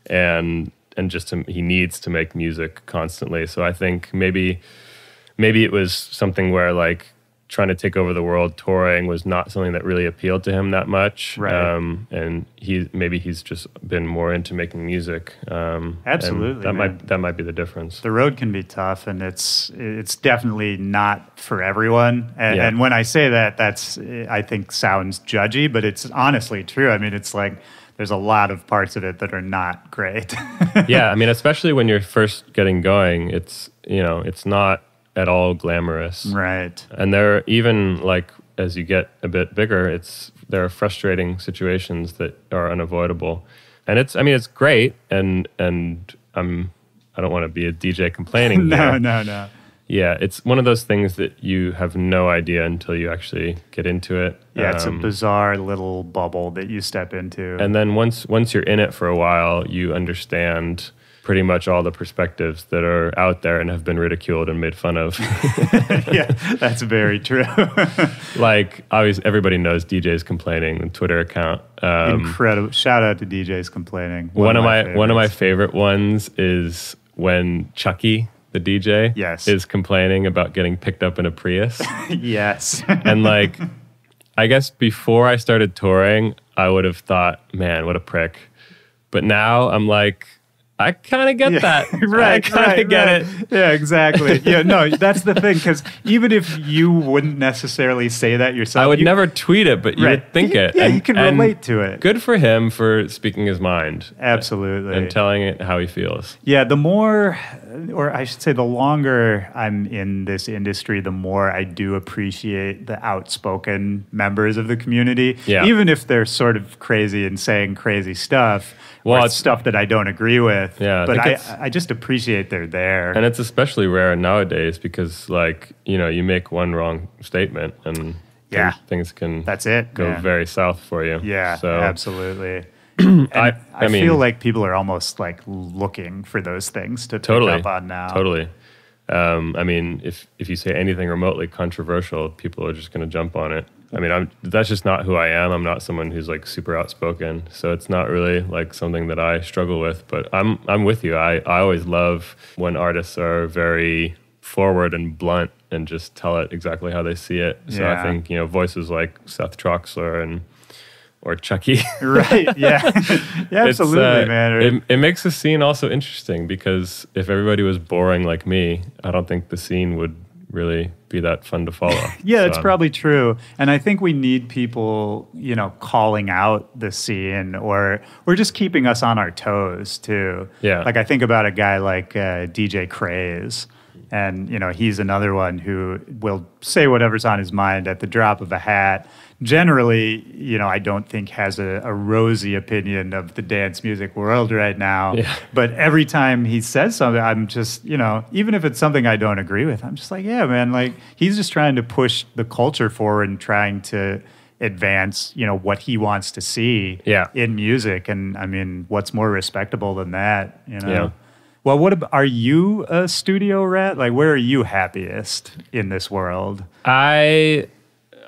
and and just to, he needs to make music constantly. So I think maybe maybe it was something where like trying to take over the world touring was not something that really appealed to him that much right. um, and he maybe he's just been more into making music um, absolutely that man. might that might be the difference the road can be tough and it's it's definitely not for everyone and, yeah. and when i say that that's i think sounds judgy but it's honestly true i mean it's like there's a lot of parts of it that are not great. <laughs> yeah, I mean, especially when you're first getting going, it's you know, it's not at all glamorous, right? And there are even like as you get a bit bigger, it's there are frustrating situations that are unavoidable, and it's I mean, it's great, and and I'm um, I don't want to be a DJ complaining. <laughs> no, no, no. Yeah, it's one of those things that you have no idea until you actually get into it. Yeah, um, it's a um, bizarre little bubble that you step into. And then once once you're in it for a while, you understand pretty much all the perspectives that are out there and have been ridiculed and made fun of. <laughs> <laughs> yeah, that's very true. <laughs> like, obviously, everybody knows DJ's complaining the Twitter account. Um, Incredible! Shout out to DJ's complaining. One, one of my, my one of my favorite ones is when Chucky the DJ, yes. is complaining about getting picked up in a Prius. <laughs> yes. <laughs> and like, I guess before I started touring, I would have thought, man, what a prick. But now I'm like, I kind of get yeah, that. <laughs> right. I kind of right, get right. it. Yeah, exactly. Yeah, no, that's the thing. Because even if you wouldn't necessarily say that yourself, I would you, never tweet it, but you right. would think it. Yeah, and, you can relate to it. Good for him for speaking his mind. Absolutely. And telling it how he feels. Yeah, the more or I should say, the longer I'm in this industry, the more I do appreciate the outspoken members of the community, yeah. even if they're sort of crazy and saying crazy stuff. Well, it's, stuff that I don't agree with. Yeah, but I, I just appreciate they're there. And it's especially rare nowadays because, like, you know, you make one wrong statement and yeah. things can that's it go very south for you. Yeah, so, absolutely. <clears throat> I, I, I mean, feel like people are almost like looking for those things to totally, up on now. Totally. Um, I mean, if if you say anything remotely controversial, people are just going to jump on it. I mean, I'm that's just not who I am. I'm not someone who's like super outspoken, so it's not really like something that I struggle with. But I'm I'm with you. I I always love when artists are very forward and blunt and just tell it exactly how they see it. So yeah. I think you know voices like Seth Troxler and or Chucky. <laughs> right. Yeah. <laughs> yeah. Uh, absolutely, uh, man. It, it makes the scene also interesting because if everybody was boring like me, I don't think the scene would really be that fun to follow. <laughs> yeah, so. it's probably true. And I think we need people, you know, calling out the scene or or just keeping us on our toes too. Yeah. Like I think about a guy like uh, DJ Craze. And you know he's another one who will say whatever's on his mind at the drop of a hat, generally, you know, I don't think has a, a rosy opinion of the dance music world right now. Yeah. But every time he says something, I'm just, you know, even if it's something I don't agree with, I'm just like, yeah, man, like he's just trying to push the culture forward and trying to advance, you know, what he wants to see yeah. in music. And I mean, what's more respectable than that, you know? Yeah. Well, what about, are you a studio rat? Like, where are you happiest in this world? I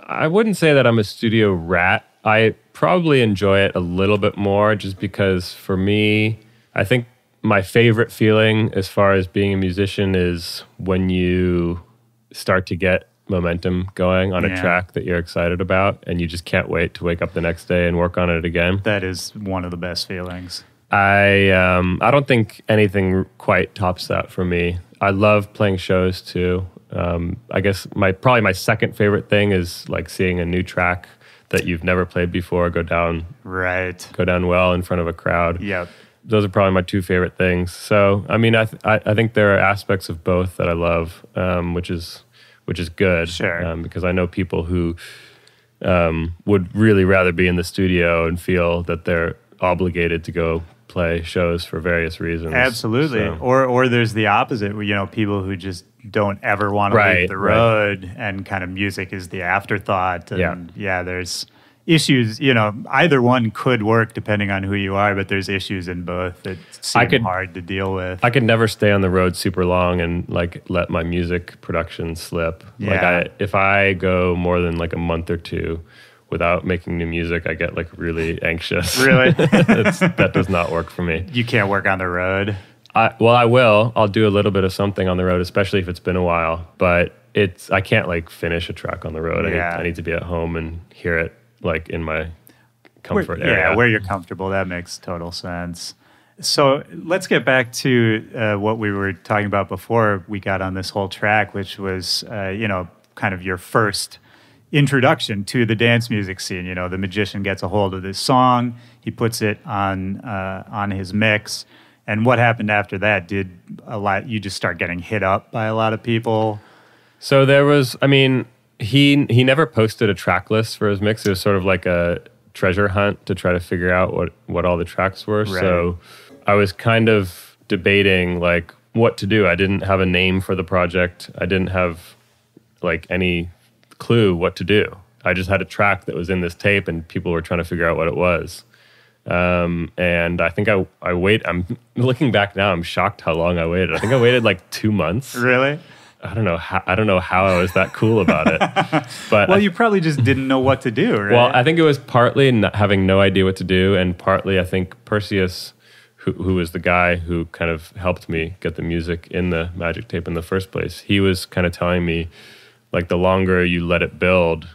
I wouldn't say that I'm a studio rat. I probably enjoy it a little bit more just because for me, I think my favorite feeling as far as being a musician is when you start to get momentum going on yeah. a track that you're excited about and you just can't wait to wake up the next day and work on it again. That is one of the best feelings. I um, I don't think anything quite tops that for me. I love playing shows too um, I guess my probably my second favorite thing is like seeing a new track that you've never played before go down right go down well in front of a crowd. Yep. Those are probably my two favorite things. So I mean, I th- I, I, think there are aspects of both that I love, um, which is which is good. Sure. Um, because I know people who um, would really rather be in the studio and feel that they're obligated to go play shows for various reasons. Absolutely. So. Or or there's the opposite, you know, people who just don't ever want to leave the road right. and kind of music is the afterthought and yeah, yeah there's issues you know either one could work depending on who you are but there's issues in both that seem I could, hard to deal with i could never stay on the road super long and like let my music production slip yeah. like I, if i go more than like a month or two without making new music i get like really anxious really <laughs> that does not work for me you can't work on the road I, well, I will. I'll do a little bit of something on the road, especially if it's been a while. But it's I can't like finish a track on the road. I, yeah. need, I need to be at home and hear it like in my comfort where, area. Yeah, where you're comfortable. That makes total sense. So let's get back to uh, what we were talking about before we got on this whole track, which was uh, you know kind of your first introduction to the dance music scene. You know, the magician gets a hold of this song, he puts it on uh, on his mix, and what happened after that? Did a lot? You just start getting hit up by a lot of people. So there was. I mean, he he never posted a track list for his mix. It was sort of like a treasure hunt to try to figure out what what all the tracks were. Right. So I was kind of debating like what to do. I didn't have a name for the project. I didn't have like any clue what to do. I just had a track that was in this tape, and people were trying to figure out what it was. Um, and I think I, I wait, I'm <laughs> looking back now, I'm shocked how long I waited. I think I waited like two months. Really? I don't know how, I don't know how I was that cool about it. <laughs> But well, you probably just didn't know what to do, right? Well, I think it was partly having no idea what to do, and partly I think Perseus, who, who was the guy who kind of helped me get the music in the magic tape in the first place, he was kind of telling me, like the longer you let it build,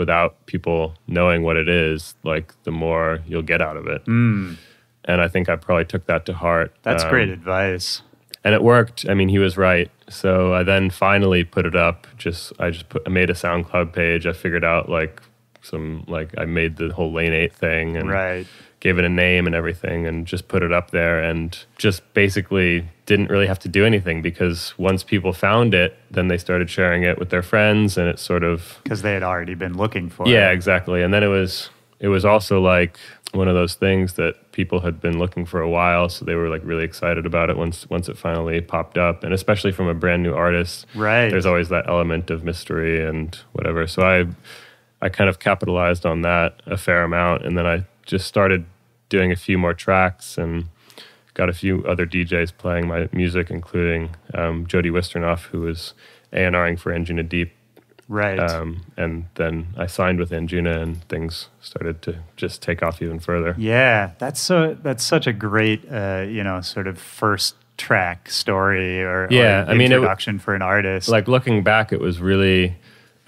without people knowing what it is, like the more you'll get out of it. Mm. And I think I probably took that to heart. That's um, great advice. And it worked. I mean, he was right. So I then finally put it up. Just I just put, I made a SoundCloud page. I figured out like some like I made the whole lane eight thing and right gave it a name and everything and just put it up there and just basically didn't really have to do anything because once people found it, then they started sharing it with their friends and it sort of because they had already been looking for yeah, it. Yeah, exactly. And then it was it was also like one of those things that people had been looking for a while, so they were like really excited about it once once it finally popped up, and especially from a brand new artist. Right. There's always that element of mystery and whatever. So I I kind of capitalized on that a fair amount, and then I just started doing a few more tracks and got a few other DJs playing my music, including um, Jody Wisternoff, who was A&Ring for Anjuna Deep. Right. Um, and then I signed with Anjuna, and things started to just take off even further. Yeah, that's so. That's such a great, uh, you know, sort of first track story or yeah. Or I mean, introduction it, for an artist. Like looking back, it was really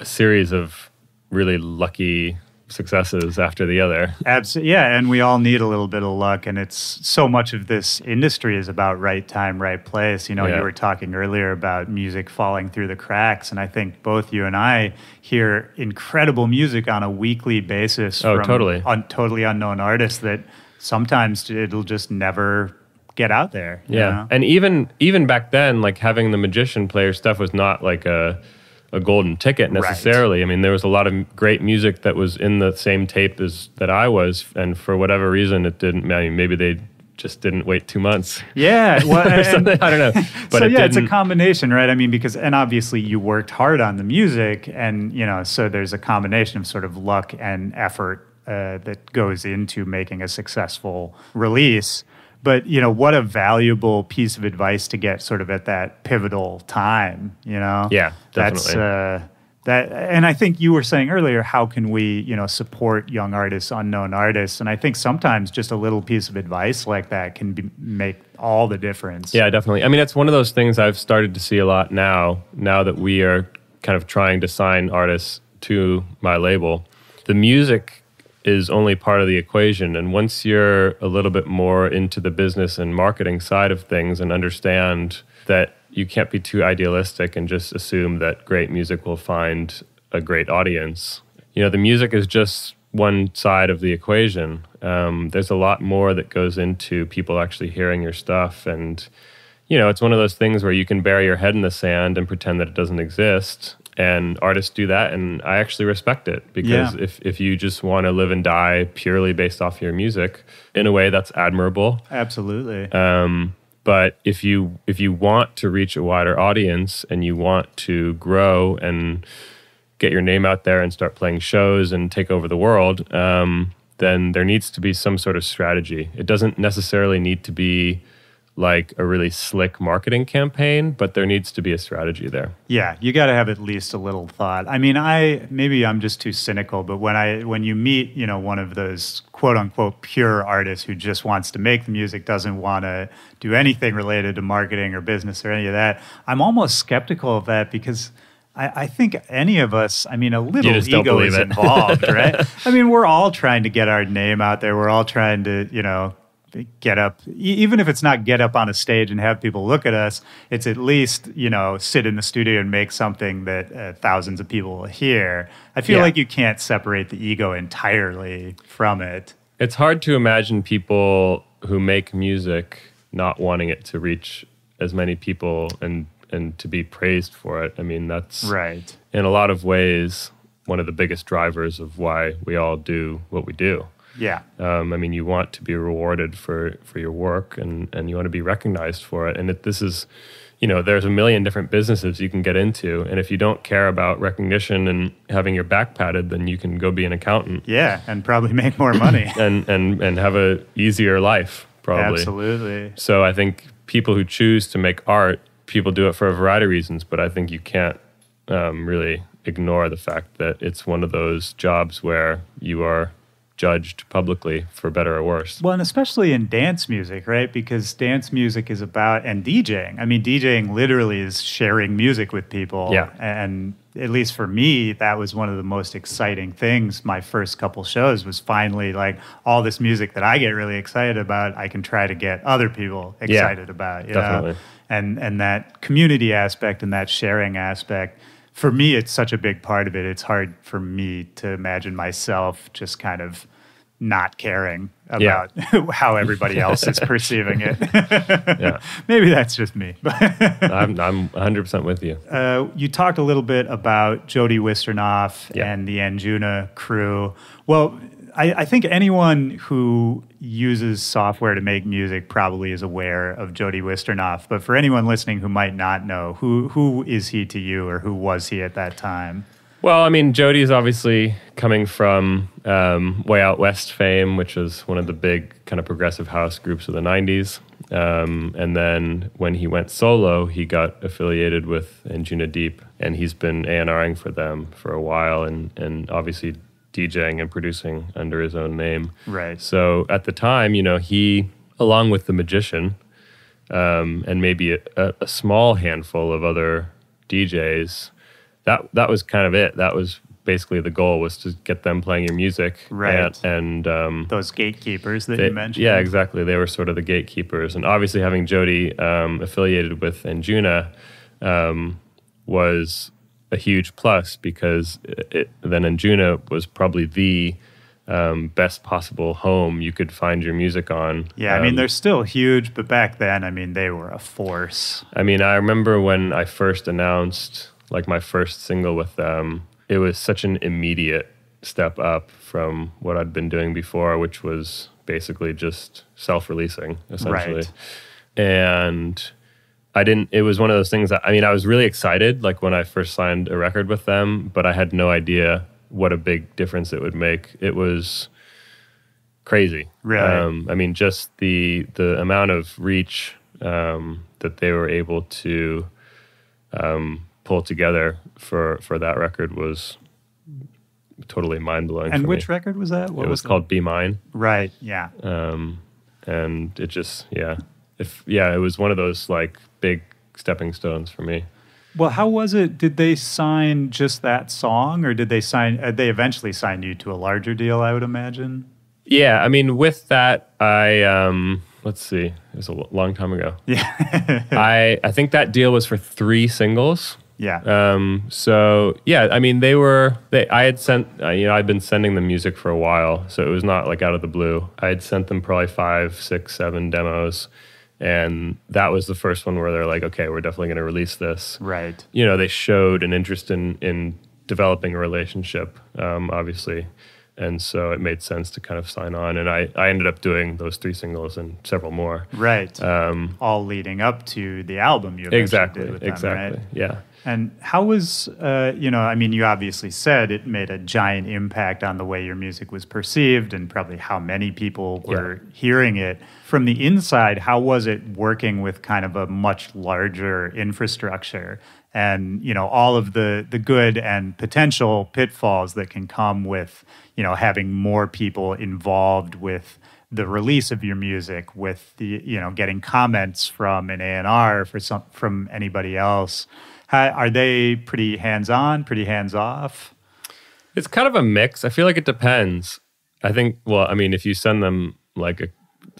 a series of really lucky successes after the other. Absolutely. Yeah. And we all need a little bit of luck. And it's so much of this industry is about right time, right place. You know, yeah. you were talking earlier about music falling through the cracks. And I think both you and I hear incredible music on a weekly basis oh, from totally. Un- totally unknown artists that sometimes it'll just never get out there. Yeah. Know? And even even back then, like having the magician play your stuff was not like a a golden ticket necessarily. Right. I mean, there was a lot of great music that was in the same tape as that I was, and for whatever reason, it didn't. I mean, maybe they just didn't wait two months. Yeah, <laughs> well, and, I don't know. <laughs> But so it yeah, it's a combination, right? I mean, because and obviously you worked hard on the music, and you know, so there's a combination of sort of luck and effort uh, that goes into making a successful release but you know what a valuable piece of advice to get sort of at that pivotal time you know yeah definitely. that's uh, that and i think you were saying earlier how can we you know support young artists unknown artists and i think sometimes just a little piece of advice like that can be, make all the difference yeah definitely i mean it's one of those things i've started to see a lot now now that we are kind of trying to sign artists to my label the music is only part of the equation. And once you're a little bit more into the business and marketing side of things and understand that you can't be too idealistic and just assume that great music will find a great audience. You know, the music is just one side of the equation. Um, there's a lot more that goes into people actually hearing your stuff. And, you know, it's one of those things where you can bury your head in the sand and pretend that it doesn't exist and artists do that and i actually respect it because yeah. if, if you just want to live and die purely based off your music in a way that's admirable absolutely um, but if you if you want to reach a wider audience and you want to grow and get your name out there and start playing shows and take over the world um, then there needs to be some sort of strategy it doesn't necessarily need to be like a really slick marketing campaign, but there needs to be a strategy there. Yeah, you got to have at least a little thought. I mean, I maybe I'm just too cynical, but when I when you meet, you know, one of those quote unquote pure artists who just wants to make the music, doesn't want to do anything related to marketing or business or any of that, I'm almost skeptical of that because I, I, think any of us, I mean, a little ego is involved, right? <laughs> I mean, we're all trying to get our name out there. We're all trying to, you know, get up even if it's not get up on a stage and have people look at us it's at least you know sit in the studio and make something that uh, thousands of people will hear i feel yeah. like you can't separate the ego entirely from it it's hard to imagine people who make music not wanting it to reach as many people and and to be praised for it i mean that's right in a lot of ways one of the biggest drivers of why we all do what we do yeah. Um, I mean, you want to be rewarded for for your work, and and you want to be recognized for it. And it, this is, you know, there's a million different businesses you can get into, and if you don't care about recognition and having your back patted, then you can go be an accountant. Yeah, and probably make more <laughs> money. and and and have a easier life probably. Absolutely. So I think people who choose to make art, people do it for a variety of reasons, but I think you can't um, really ignore the fact that it's one of those jobs where you are judged publicly for better or worse. Well, and especially in dance music, right? Because dance music is about and DJing. I mean, DJing literally is sharing music with people. Yeah. And at least for me, that was one of the most exciting things. My first couple shows was finally like all this music that I get really excited about, I can try to get other people excited yeah, about. Yeah. definitely. Know? And and that community aspect and that sharing aspect for me, it's such a big part of it. It's hard for me to imagine myself just kind of not caring about yeah. <laughs> how everybody else is <laughs> perceiving it. yeah. <laughs> Maybe that's just me. I'm, I'm 100% with you. Uh, you talked a little bit about Jody Wisternoff yeah. and the Anjuna crew. Well, I, I, think anyone who uses software to make music probably is aware of Jody Wisternoff. But for anyone listening who might not know, who who is he to you, or who was he at that time? Well, I mean, Jody's obviously coming from um, Way Out West fame, which was one of the big kind of progressive house groups of the 90s. Um, and then when he went solo, he got affiliated with Anjuna Deep, and he's been A&Ring for them for a while and, and obviously DJing and producing under his own name. Right. So at the time, you know, he, along with The Magician, um, and maybe a, a small handful of other DJs, that that was kind of it. That was basically the goal was to get them playing your music, right? And, and um, those gatekeepers that they, you mentioned. Yeah, exactly. They were sort of the gatekeepers, and obviously having Jody um, affiliated with Anjuna um, was a huge plus because it, it, then Anjuna was probably the um, best possible home you could find your music on. Yeah, I mean, um, they're still huge, but back then, I mean, they were a force. I mean, I remember when I first announced like my first single with them, it was such an immediate step up from what I'd been doing before, which was basically just self releasing essentially. Right. And I didn't, it was one of those things that, I mean, I was really excited like when I first signed a record with them, but I had no idea what a big difference it would make. It was crazy. Really? Um, I mean, just the, the amount of reach um, that they were able to um, pulled together for for that record was totally mind blowing. And which me. record was that? What it was, was called Be Mine. Right. Yeah. Um, and it just yeah, if yeah, it was one of those like big stepping stones for me. Well, how was it? Did they sign just that song, or did they sign? Uh, they eventually signed you to a larger deal, I would imagine. Yeah, I mean, with that, I um, let's see, it was a long time ago. Yeah, <laughs> I I think that deal was for three singles. Yeah. Um, so yeah, I mean, they were. They I had sent. Uh, you know, I'd been sending them music for a while, so it was not like out of the blue. I had sent them probably five, six, seven demos, and that was the first one where they're like, "Okay, we're definitely going to release this." Right. You know, they showed an interest in in developing a relationship, um, obviously. And so it made sense to kind of sign on. And I, I ended up doing those three singles and several more. Right. Um, All leading up to the album you exactly, them, exactly. Right? Yeah. And how was, uh, you know, I mean, you obviously said it made a giant impact on the way your music was perceived and probably how many people were yeah. hearing it. From the inside, how was it working with kind of a much larger infrastructure and, you know, all of the, the good and potential pitfalls that can come with, you know, having more people involved with the release of your music with the you know getting comments from an A&R for some from anybody else how, are they pretty hands on, pretty hands off? It's kind of a mix. I feel like it depends. I think, well, I mean, if you send them like a,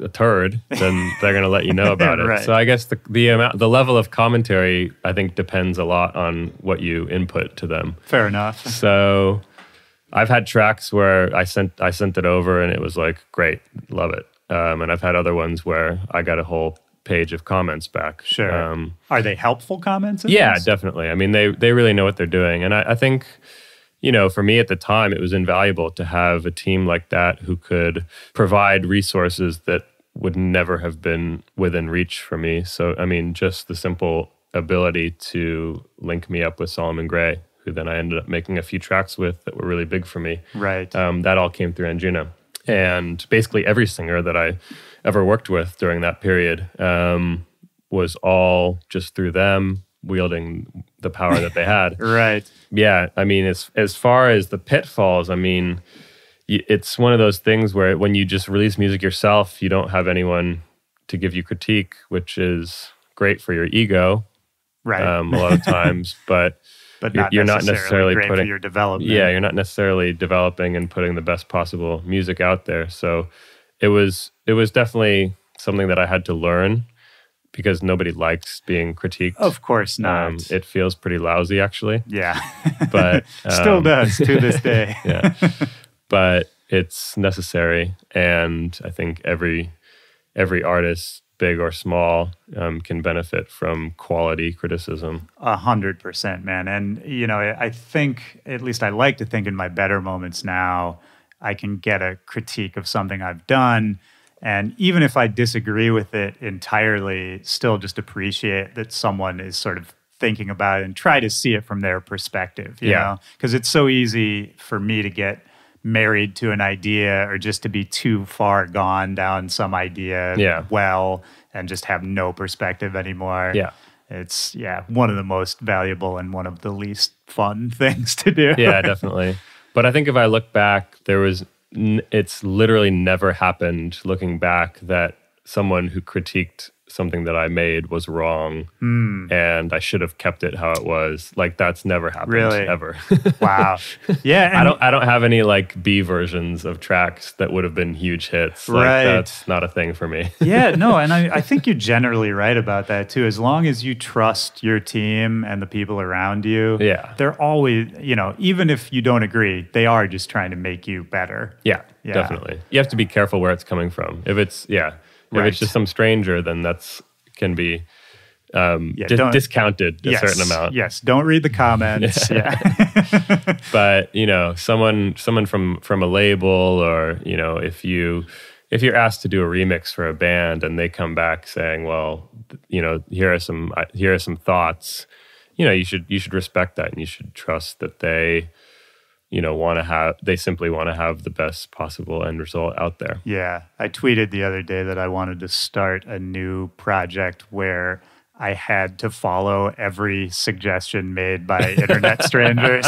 a turd, then <laughs> they're going to let you know about it. right. So I guess the, the amount, the level of commentary, I think, depends a lot on what you input to them. Fair enough. So I've had tracks where I sent I sent it over and it was like great, love it. Um, and I've had other ones where I got a whole page of comments back. Sure. Um, Are they helpful comments? Yeah, definitely. I mean, they they really know what they're doing, and I, I, think, you know, for me at the time, it was invaluable to have a team like that who could provide resources that would never have been within reach for me. So, I mean, just the simple ability to link me up with Solomon Gray, who then I ended up making a few tracks with that were really big for me. Right. Um, that all came through Anjuna. And basically every singer that I ever worked with during that period um, was all just through them wielding the power that they had. <laughs> right. Yeah. I mean, as as far as the pitfalls, I mean, it's one of those things where when you just release music yourself, you don't have anyone to give you critique, which is great for your ego. Right. Um, a lot of times, <laughs> but. But you're, not you're necessarily, not necessarily putting your development. Yeah, you're not necessarily developing and putting the best possible music out there. So it was it was definitely something that I had to learn because nobody likes being critiqued. Of course um, not. Um, it feels pretty lousy, actually. Yeah, <laughs> but <laughs> um, still does to this <laughs> day. yeah, but it's necessary, and I think every every artist, big or small, um, can benefit from quality criticism. A hundred percent, man. And you know, I think at least I like to think in my better moments now I can get a critique of something I've done. And even if I disagree with it entirely, still just appreciate that someone is sort of thinking about it and try to see it from their perspective, yeah. Because it's so easy for me to get married to an idea or just to be too far gone down some idea yeah. well and just have no perspective anymore. Yeah. It's yeah, one of the most valuable and one of the least fun <laughs> things to do. Yeah, definitely. But I think if I look back, there was it's literally never happened looking back that someone who critiqued something that I made was wrong mm. and I should have kept it how it was. Like that's never happened really? ever. <laughs> wow. <laughs> Yeah. I don't I don't have any like B versions of tracks that would have been huge hits. Like, right. That's not a thing for me. <laughs> yeah, no, and I, I think you're generally right about that too. As long as you trust your team and the people around you, yeah. They're always you know, even if you don't agree, they are just trying to make you better. Yeah. Yeah. Definitely. You have to be careful where it's coming from. If it's yeah Right. If it's just some stranger, then that's can be um, yeah, di- discounted a yes, certain amount. Yes, don't read the comments. <laughs> yeah, <laughs> but you know, someone someone from from a label, or you know, if you if you're asked to do a remix for a band and they come back saying, well, you know, here are some here are some thoughts. You know, you should you should respect that, and you should trust that they you know want to have they simply want to have the best possible end result out there yeah i tweeted the other day that i wanted to start a new project where I had to follow every suggestion made by internet strangers.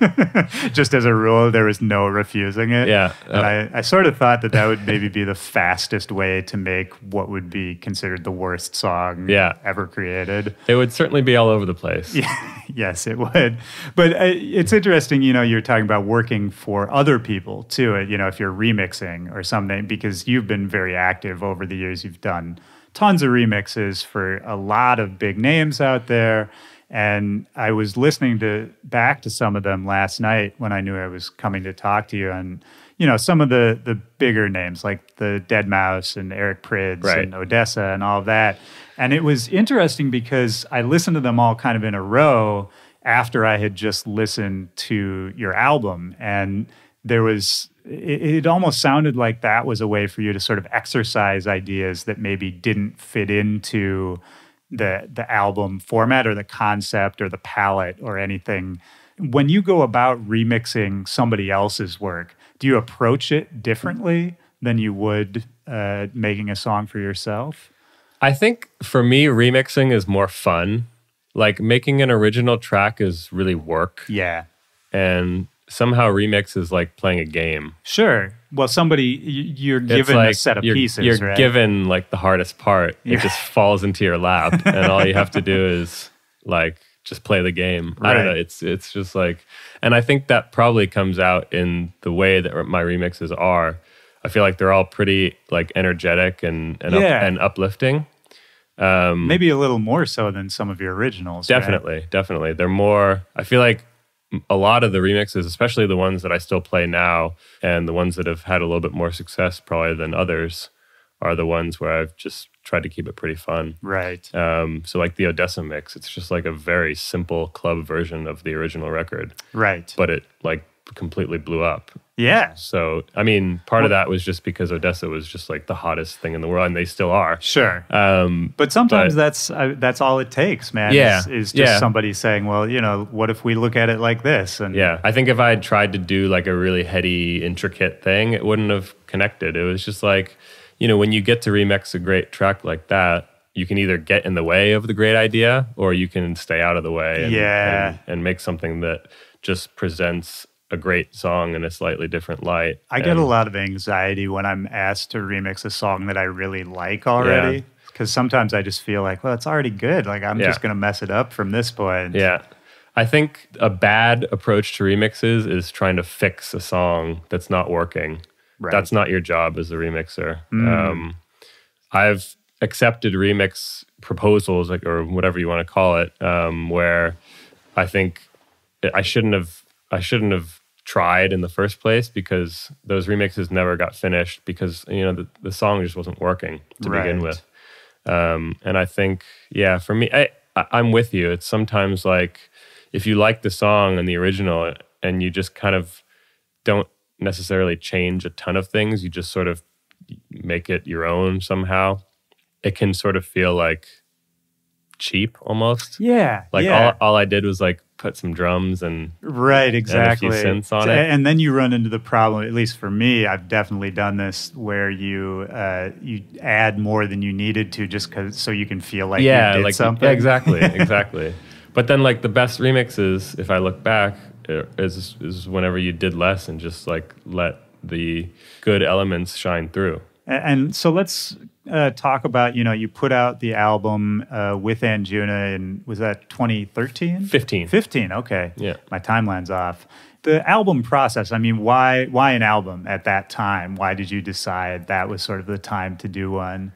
<laughs> Just as a rule, there was no refusing it. Yeah. and uh, I, I sort of thought that that would maybe be the fastest way to make what would be considered the worst song yeah. ever created. It would certainly be all over the place. Yeah, <laughs> yes, it would. But uh, it's interesting, you know, you're talking about working for other people too, you know, if you're remixing or something, because you've been very active over the years. You've done tons of remixes for a lot of big names out there. And I was listening to back to some of them last night when I knew I was coming to talk to you. And you know, some of the the bigger names like the Dead Mouse and Eric Prids right. and Odessa and all of that. And it was interesting because I listened to them all kind of in a row after I had just listened to your album. And there was it, it, almost sounded like that was a way for you to sort of exercise ideas that maybe didn't fit into the the album format or the concept or the palette or anything when you go about remixing somebody else's work do you approach it differently than you would uh, making a song for yourself i think for me remixing is more fun like making an original track is really work yeah and somehow remix is like playing a game. Sure. Well, somebody you're given like a set of you're, pieces. You're right? given like the hardest part. It just falls into your lap, <laughs> and all you have to do is like just play the game. Right. I don't know. It's it's just like, and I think that probably comes out in the way that my remixes are. I feel like they're all pretty like energetic and and, yeah. up, and uplifting. Um, Maybe a little more so than some of your originals. Definitely, right? definitely. They're more. I feel like a lot of the remixes, especially the ones that I still play now and the ones that have had a little bit more success probably than others, are the ones where I've just tried to keep it pretty fun. Right. Um, so, like the Odessa mix, it's just like a very simple club version of the original record. Right. But it like completely blew up. Yeah. So, I mean, part well, of that was just because Odessa was just like the hottest thing in the world, and they still are. Sure. Um, but sometimes but, that's uh, that's all it takes, man. Yeah. Is, is just yeah. somebody saying, well, you know, what if we look at it like this? And yeah, I think if I had tried to do like a really heady, intricate thing, it wouldn't have connected. It was just like, you know, when you get to remix a great track like that, you can either get in the way of the great idea or you can stay out of the way and, yeah. and, and make something that just presents a great song in a slightly different light. I and, get a lot of anxiety when I'm asked to remix a song that I really like already. Yeah because sometimes I just feel like, well, it's already good. Like I'm yeah. just going to mess it up from this point. Yeah. I think a bad approach to remixes is trying to fix a song that's not working. Right. That's not your job as a remixer. Mm. Um, I've accepted remix proposals, like, or whatever you want to call it, um, where I think I shouldn't have I shouldn't have tried in the first place because those remixes never got finished because you know the, the song just wasn't working to right. begin with. Um, and I think yeah, for me, I, I I'm with you. It's sometimes like if you like the song and the original and you just kind of don't necessarily change a ton of things, you just sort of make it your own somehow. It can sort of feel like cheap almost. Yeah. Like yeah. All, all I did was like put some drums and right exactly and, and, then you run into the problem at least for me i've definitely done this where you uh, you add more than you needed to just cause, so you can feel like yeah, like, something yeah, exactly <laughs> exactly but then like the best remixes if i look back uh, is is whenever you did less and just like let the good elements shine through and so let's uh, talk about, you know, you put out the album uh, with Anjuna and was that 2013? 15. 15, okay. Yeah. My timeline's off. The album process, I mean, why why an album at that time? Why did you decide that was sort of the time to do one?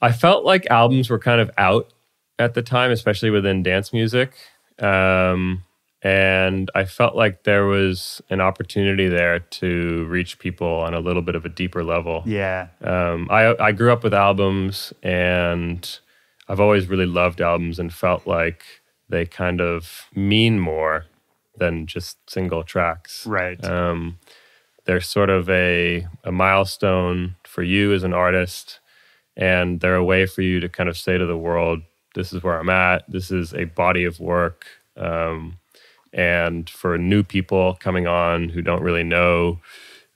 I felt like albums were kind of out at the time, especially within dance music. Um, and I felt like there was an opportunity there to reach people on a little bit of a deeper level. Yeah. Um, I, I grew up with albums and I've always really loved albums and felt like they kind of mean more than just single tracks. Right. Um, they're sort of a, a milestone for you as an artist, and they're a way for you to kind of say to the world, this is where I'm at. This is a body of work. Um, and for new people coming on who don't really know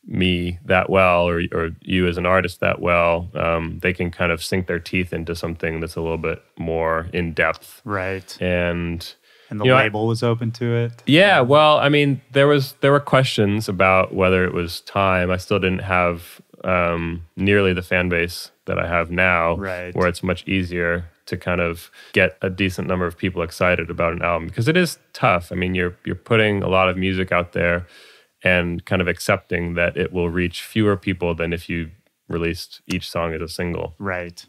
me that well or, or you as an artist that well, um, they can kind of sink their teeth into something that's a little bit more in depth. Right. And and the you know, label was open to it. Yeah, well, I mean, there was there were questions about whether it was time. I still didn't have um, nearly the fan base that I have now, right. where it's much easier to kind of get a decent number of people excited about an album because it is tough. I mean, you're you're putting a lot of music out there and kind of accepting that it will reach fewer people than if you released each song as a single. Right.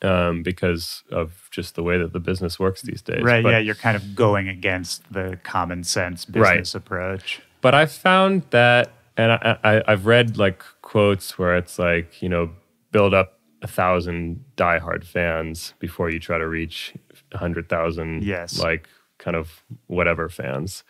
Um, because of just the way that the business works these days. Right. But, yeah, you're kind of going against the common sense business right. approach. But I found that, and I, I, I've read like quotes where it's like, you know, build up a thousand diehard fans before you try to reach a hundred thousand yes like kind of whatever fans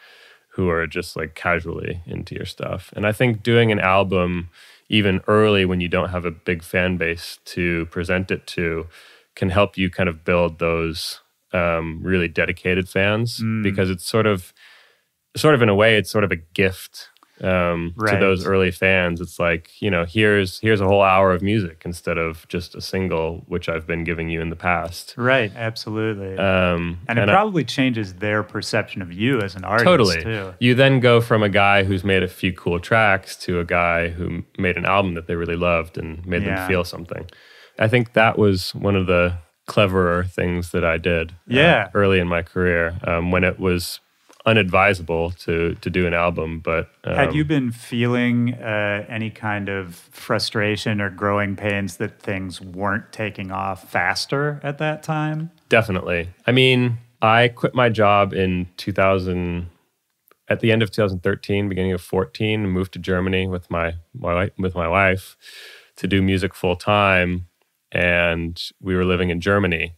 who are just like casually into your stuff and i think doing an album even early when you don't have a big fan base to present it to can help you kind of build those um, really dedicated fans mm. because it's sort of sort of in a way it's sort of a gift um, right. to those early fans. It's like you know, here's here's a whole hour of music instead of just a single, which I've been giving you in the past. Right, absolutely. Um, and, and it probably I, changes their perception of you as an artist. Totally. Too. You then go from a guy who's made a few cool tracks to a guy who made an album that they really loved and made yeah. them feel something. I think that was one of the cleverer things that I did. Uh, yeah, uh, early in my career um, when it was unadvisable to to do an album. But um, had you um, been feeling uh, any kind of frustration or growing pains that things weren't taking off faster at that time? Definitely. I mean, I quit my job in 2000 at the end of 2013, beginning of 14, moved to Germany with my, my with my wife to do music full time, and we were living in Germany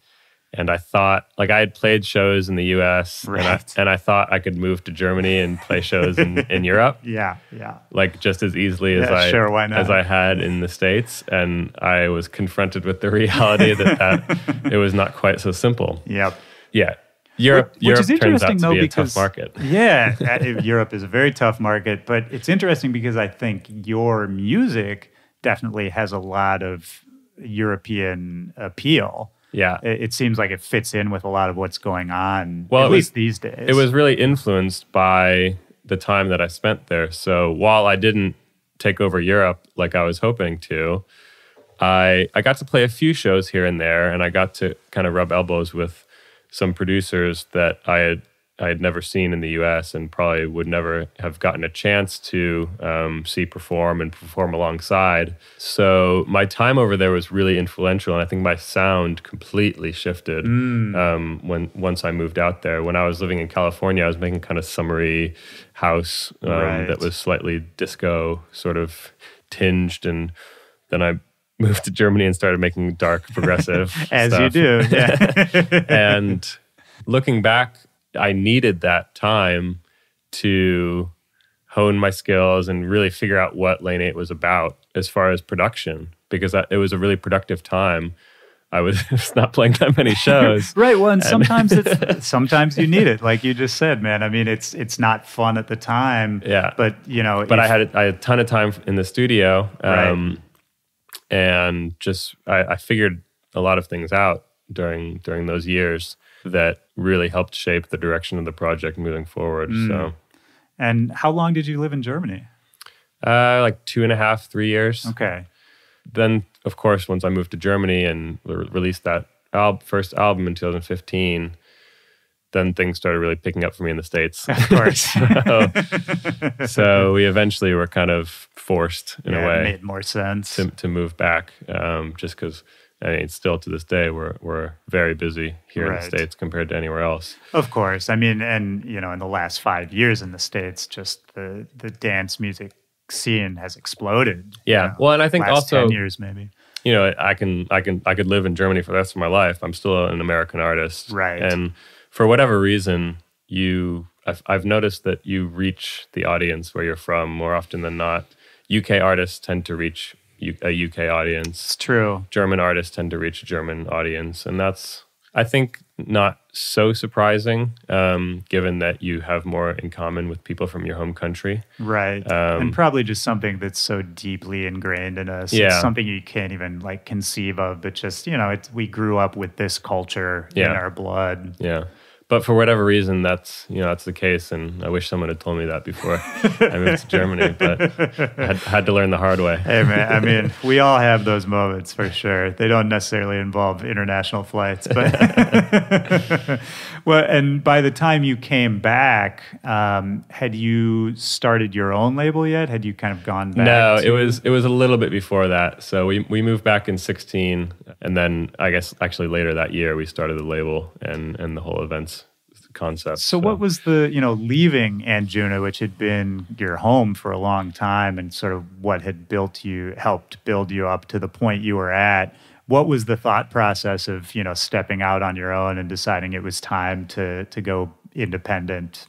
and I thought like I had played shows in the U.S. Right. And, I, and I thought I could move to Germany and play shows in, <laughs> in Europe. Yeah, yeah. Like just as easily as yeah, I sure, why not? as I had in the states, and I was confronted with the reality that, that <laughs> it was not quite so simple. Yep. Yeah. Europe, which, Europe which is interesting, though, be because, market. <laughs> yeah, uh, Europe is a very tough market, but it's interesting because I think your music definitely has a lot of European appeal yeah, it, it, seems like it fits in with a lot of what's going on. Well, at least was, these days, it was really influenced by the time that I spent there. So while I didn't take over Europe like I was hoping to, I I got to play a few shows here and there, and I got to kind of rub elbows with some producers that I had I had never seen in the U.S. and probably would never have gotten a chance to um, see perform and perform alongside. So my time over there was really influential, and I think my sound completely shifted mm. um, when once I moved out there. When I was living in California, I was making kind of summery house um, right. that was slightly disco sort of tinged, and then I <laughs> moved to Germany and started making dark progressive <laughs> as you do, yeah. <laughs> and looking back I needed that time to hone my skills and really figure out what Lane 8 was about as far as production because it was a really productive time. I was <laughs> not playing that many <laughs> shows. right. Well, and, and sometimes it's <laughs> sometimes you need it, like you just said, man. I mean, it's it's not fun at the time. Yeah. But you know, but if, I had I had a ton of time in the studio, um, right. and just I, I figured a lot of things out during during those years that really helped shape the direction of the project moving forward. Mm. So, and how long did you live in Germany? Uh, like two and a half, three years. Okay. Then, of course, once I moved to Germany and re- released that al- first album in 2015, then things started really picking up for me in the states. Of course. <laughs> so, so, we eventually were kind of forced in yeah, a way. It made more sense to, to move back, um, just because I mean, still to this day, we're we're very busy here right. in the states compared to anywhere else. Of course, I mean, and you know, in the last five years in the states, just the the dance music scene has exploded. Yeah, you know, well, and I think also years maybe. You know, I can I can I could live in Germany for the rest of my life. I'm still an American artist, right? And for whatever reason, you I've, I've noticed that you reach the audience where you're from more often than not. UK artists tend to reach a UK audience. It's true. German artists tend to reach a German audience, and that's I think not so surprising, um, given that you have more in common with people from your home country, right? Um, and probably just something that's so deeply ingrained in us. Yeah. It's something you can't even like conceive of, but just you know, we grew up with this culture yeah. in our blood. Yeah but for whatever reason, that's you know that's the case, and I wish someone had told me that before I moved to Germany. But I had, had to learn the hard way. hey man, I mean, <laughs> we all have those moments for sure. They don't necessarily involve international flights, but <laughs> well, and by the time you came back, um, had you started your own label yet? Had you kind of gone back? No, to- it was it was a little bit before that. So we we moved back in sixteen and then I guess actually later that year we started the label and and the whole events concept. So, so, what was the you know leaving Anjuna, which had been your home for a long time, and sort of what had built you, helped build you up to the point you were at? What was the thought process of you know stepping out on your own and deciding it was time to to go independent?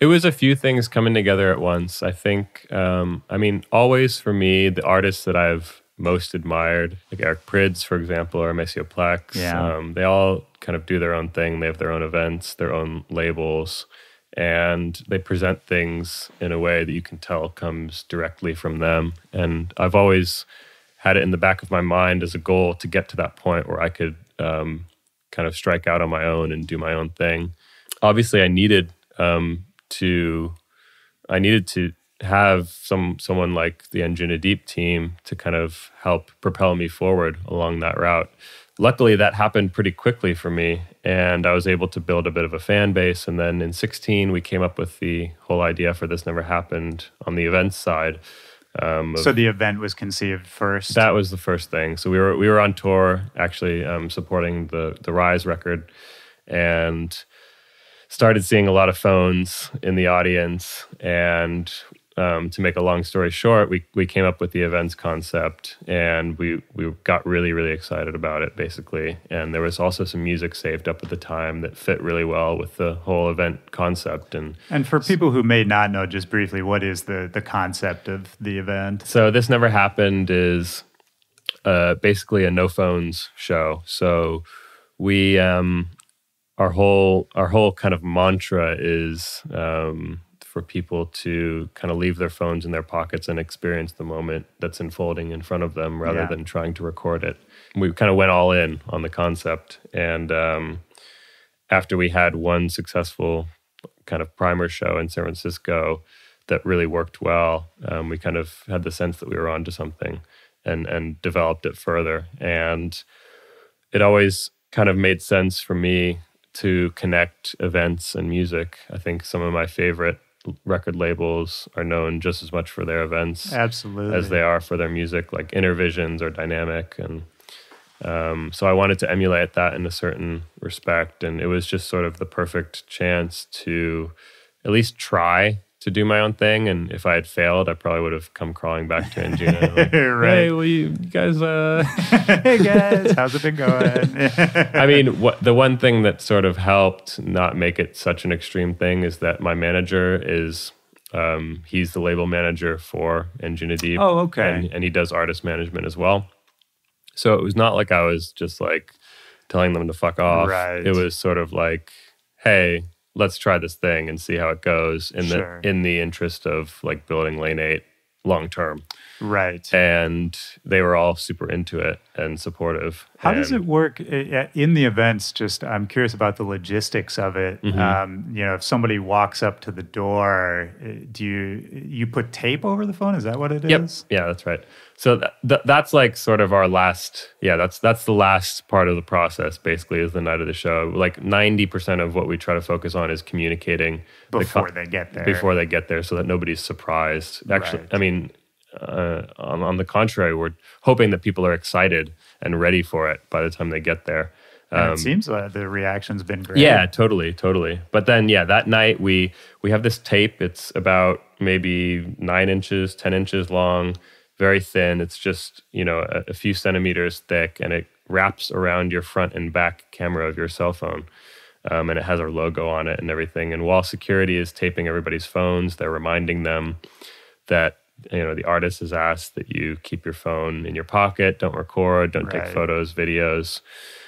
It was a few things coming together at once. I think, um, I mean, always for me, the artists that I've most admired, like Eric Prids, for example, or Maceo Plex. Yeah. Um, they all kind of do their own thing. They have their own events, their own labels, and they present things in a way that you can tell comes directly from them. And I've always had it in the back of my mind as a goal to get to that point where I could um, kind of strike out on my own and do my own thing. Obviously, I needed um, to, I needed to have some someone like the Engina Deep team to kind of help propel me forward along that route. Luckily, that happened pretty quickly for me, and I was able to build a bit of a fan base. And then in 16, we came up with the whole idea for This Never Happened on the events side. Um, so the event was conceived first. That was the first thing. So we were we were on tour actually um, supporting the the Rise record, and started seeing a lot of phones in the audience and um, to make a long story short, we we came up with the events concept, and we we got really really excited about it basically. And there was also some music saved up at the time that fit really well with the whole event concept. And and for people who may not know, just briefly, what is the the concept of the event? So this never happened is uh, basically a no phones show. So we um, our whole our whole kind of mantra is. Um, for people to kind of leave their phones in their pockets and experience the moment that's unfolding in front of them rather yeah. than trying to record it. We kind of went all in on the concept. And um, after we had one successful kind of primer show in San Francisco that really worked well, um, we kind of had the sense that we were onto something and, and developed it further. And it always kind of made sense for me to connect events and music. I think some of my favorite record labels are known just as much for their events absolutely as they are for their music like intervisions or dynamic and um, so i wanted to emulate that in a certain respect and it was just sort of the perfect chance to at least try to do my own thing. And if I had failed, I probably would have come crawling back to Anjuna. <laughs> Like, right. Hey, well, you guys. Uh... <laughs> hey, guys. How's it been going? <laughs> I mean, what, the one thing that sort of helped not make it such an extreme thing is that my manager is. Um, he's the label manager for Anjuna Deep. Oh, okay. And, and he does artist management as well. So it was not like I was just like telling them to fuck off. Right. It was sort of like, hey, let's try this thing and see how it goes in sure. the in the interest of like building lane eight long term. Right. And they were all super into it and supportive. How and does it work uh, uh, in the events? Just, I'm curious about the logistics of it. Mm-hmm. Um, you know, if somebody walks up to the door, uh, do you, you put tape over the phone? Is that what it is? Yep. Yeah, that's right. So th- th- that's like sort of our last, yeah, that's, that's the last part of the process basically is the night of the show. Like 90% of what we try to focus on is communicating before the co- they get there, before they get there so that nobody's surprised. Actually, right. I mean, uh, on, on, the contrary, we're hoping that people are excited and ready for it by the time they get there. Um, it seems like the reaction's been great. Yeah, totally, totally. But then, yeah, that night we we have this tape. It's about maybe nine inches, ten inches long, very thin. It's just you know a, a few centimeters thick, and it wraps around your front and back camera of your cell phone. Um, and it has our logo on it and everything. And while security is taping everybody's phones, they're reminding them that you know the artist has asked that you keep your phone in your pocket don't record don't right. take photos videos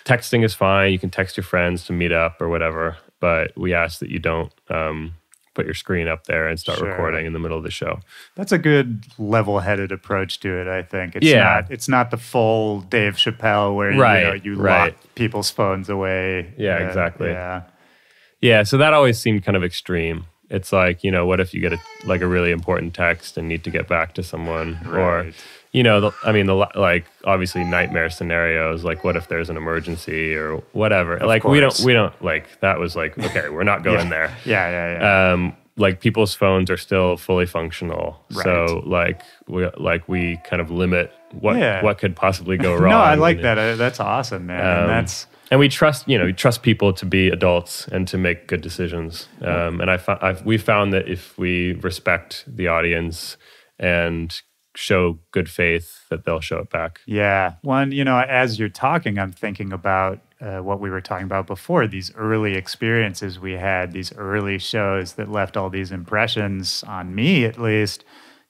texting is fine you can text your friends to meet up or whatever but we ask that you don't um, put your screen up there and start sure. recording in the middle of the show that's a good level-headed approach to it i think it's yeah. not it's not the full dave chappelle where right. you, know, you right. lock people's phones away yeah and, exactly yeah yeah so that always seemed kind of extreme it's like you know what if you get a like a really important text and need to get back to someone right. or you know the, i mean the like obviously nightmare scenarios like what if there's an emergency or whatever of like course. we don't we don't like that was like okay we're not <laughs> going yeah. there yeah yeah yeah um like people's phones are still fully functional right. so like we like we kind of limit what yeah. what could possibly go wrong <laughs> no i like that uh, that's awesome man um, that's and we trust you know we trust people to be adults and to make good decisions um, and i have we found that if we respect the audience and show good faith that they'll show it back yeah one you know as you're talking i'm thinking about uh, what we were talking about before these early experiences we had these early shows that left all these impressions on me at least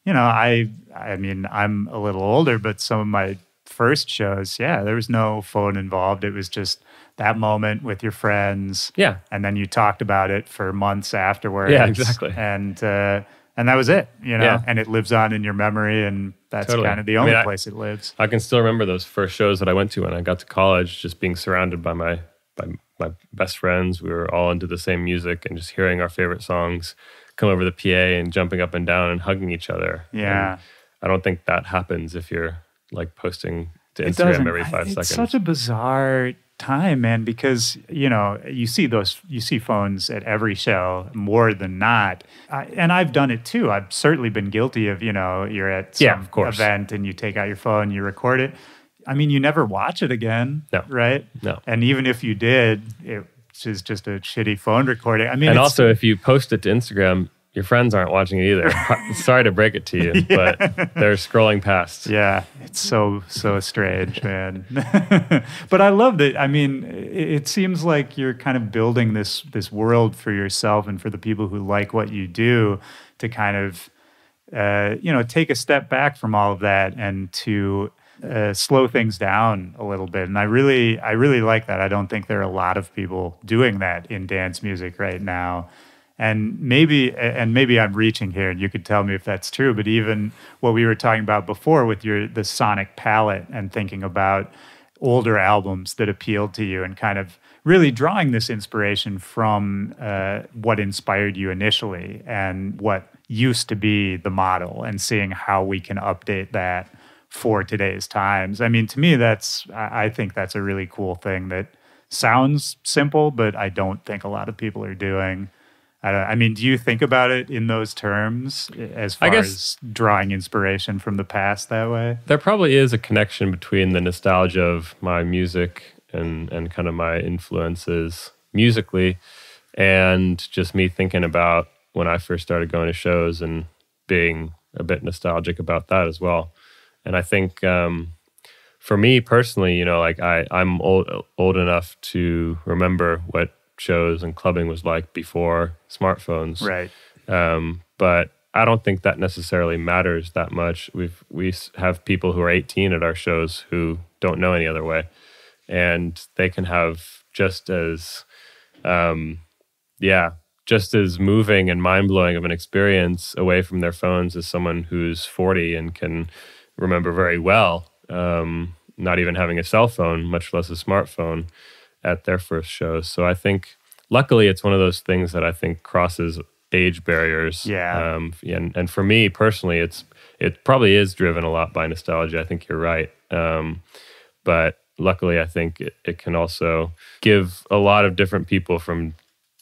you know i i mean i'm a little older but some of my first shows yeah there was no phone involved it was just that moment with your friends. Yeah. And then you talked about it for months afterwards. Yeah, exactly. And uh, and that was it, you know. Yeah. And it lives on in your memory, and that's totally. kind of the only I mean, place it lives. I can still remember those first shows that I went to when I got to college, just being surrounded by my by my best friends. We were all into the same music and just hearing our favorite songs come over the PA and jumping up and down and hugging each other. Yeah. And I don't think that happens if you're like posting to Instagram every five I, it's seconds. It's such a bizarre time, man, because you know you see those you see phones at every show more than not, I, and I've done it too. I've certainly been guilty of you know you're at some yeah, of course. event and you take out your phone, you record it. I mean, you never watch it again, no. right? No, and even if you did, it is just a shitty phone recording. I mean, and also if you post it to Instagram, your friends aren't watching it either. <laughs> Sorry to break it to you, yeah. but they're scrolling past. Yeah, it's so so strange, man. <laughs> but I love that. I mean, it seems like you're kind of building this this world for yourself and for the people who like what you do to kind of uh, you know take a step back from all of that and to uh, slow things down a little bit. And I really I really like that. I don't think there are a lot of people doing that in dance music right now and maybe and maybe I'm reaching here and you could tell me if that's true but even what we were talking about before with your the sonic palette and thinking about older albums that appealed to you and kind of really drawing this inspiration from uh, what inspired you initially and what used to be the model and seeing how we can update that for today's times I mean to me that's I think that's a really cool thing that sounds simple but I don't think a lot of people are doing I, I mean, do you think about it in those terms eh, as far I guess, as drawing inspiration from the past that way? There probably is a connection between the nostalgia of my music and and kind of my influences musically, and just me thinking about when I first started going to shows and being a bit nostalgic about that as well. And I think um, for me personally, you know, like I I'm old old enough to remember what shows and clubbing was like before smartphones. Right. Um, but I don't think that necessarily matters that much. We've we have people who are 18 at our shows who don't know any other way, and they can have just as, um, yeah, just as moving and mind blowing of an experience away from their phones as someone who's 40 and can remember very well, um, not even having a cell phone, much less a smartphone at their first shows. So I think, luckily, it's one of those things that I think crosses age barriers. Yeah. Um, and and for me personally, it's it probably is driven a lot by nostalgia. I think you're right. Um, but luckily, I think it, it can also give a lot of different people from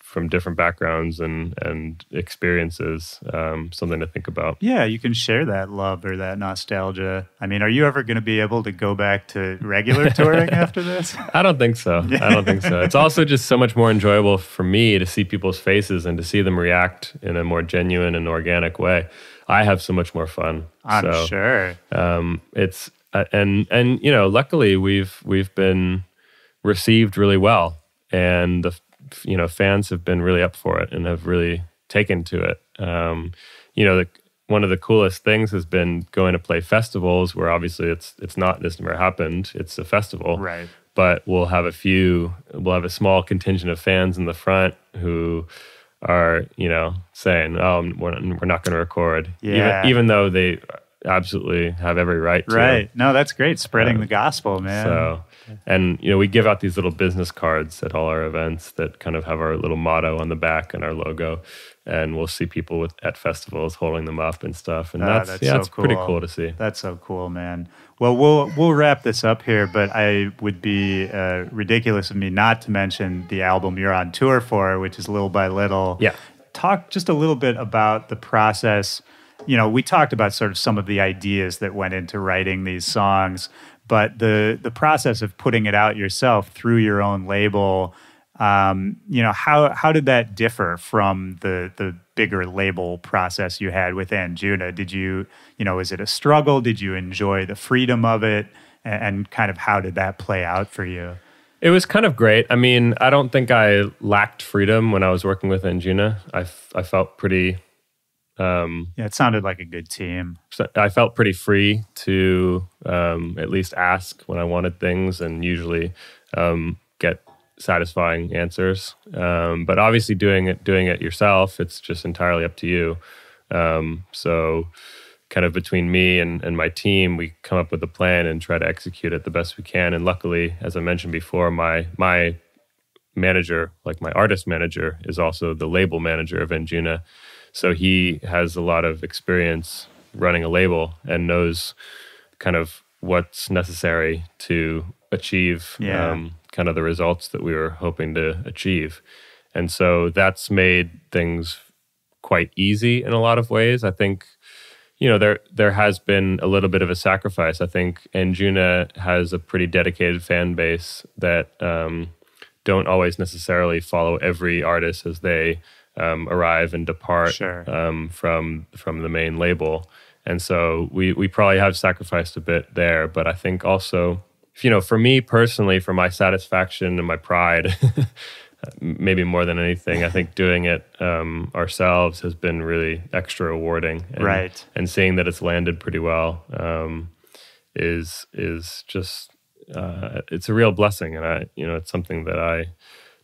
from different backgrounds and and experiences um, something to think about yeah you can share that love or that nostalgia i mean are you ever going to be able to go back to regular <laughs> touring after this i don't think so <laughs> i don't think so it's also just so much more enjoyable for me to see people's faces and to see them react in a more genuine and organic way i have so much more fun i'm so, sure um, it's uh, and and you know luckily we've we've been received really well and the you know fans have been really up for it and have really taken to it. Um, you know, the, one of the coolest things has been going to play festivals where obviously it's it's not this never happened. It's a festival, right? But we'll have a few, we'll have a small contingent of fans in the front who are you know saying, "Oh, we're not, not going to record," yeah. even, even though they absolutely have every right to. Right. No, that's great. Spreading um, the gospel, man. So and you know, we give out these little business cards at all our events that kind of have our little motto on the back and our logo, and we'll see people with, at festivals holding them up and stuff. And ah, that's, that's, yeah, so it's cool. pretty cool to see. That's so cool, man. Well, we'll we'll wrap this up here, but I would be uh, ridiculous of me not to mention the album you're on tour for, which is Little by Little. Yeah. Talk just a little bit about the process you know, we talked about sort of some of the ideas that went into writing these songs, but the the process of putting it out yourself through your own label, um, you know, how how did that differ from the the bigger label process you had with Anjuna? Did you you know was it a struggle? Did you enjoy the freedom of it? And, and kind of how did that play out for you? It was kind of great. I mean, I don't think I lacked freedom when I was working with Anjuna. I, I felt pretty um, yeah, it sounded like a good team. I felt pretty free to um, at least ask when I wanted things and usually um, get satisfying answers. Um, but obviously, doing it doing it yourself, it's just entirely up to you. Um, so, kind of between me and, and my team, we come up with a plan and try to execute it the best we can. And luckily, as I mentioned before, my my manager, like my artist manager, is also the label manager of Anjuna. So he has a lot of experience running a label and knows kind of what's necessary to achieve yeah. um, kind of the results that we were hoping to achieve. And so that's made things quite easy in a lot of ways. I think you know there there has been a little bit of a sacrifice. I think Anjuna has a pretty dedicated fan base that um, don't always necessarily follow every artist as they um, arrive and depart sure. um, from from the main label. And so we we probably have sacrificed a bit there, but I think also, you know, for me personally, for my satisfaction and my pride, <laughs> maybe more than anything, I think doing it um, ourselves has been really extra rewarding. And, right. And seeing that it's landed pretty well um, is is just uh, it's a real blessing, and I you know it's something that I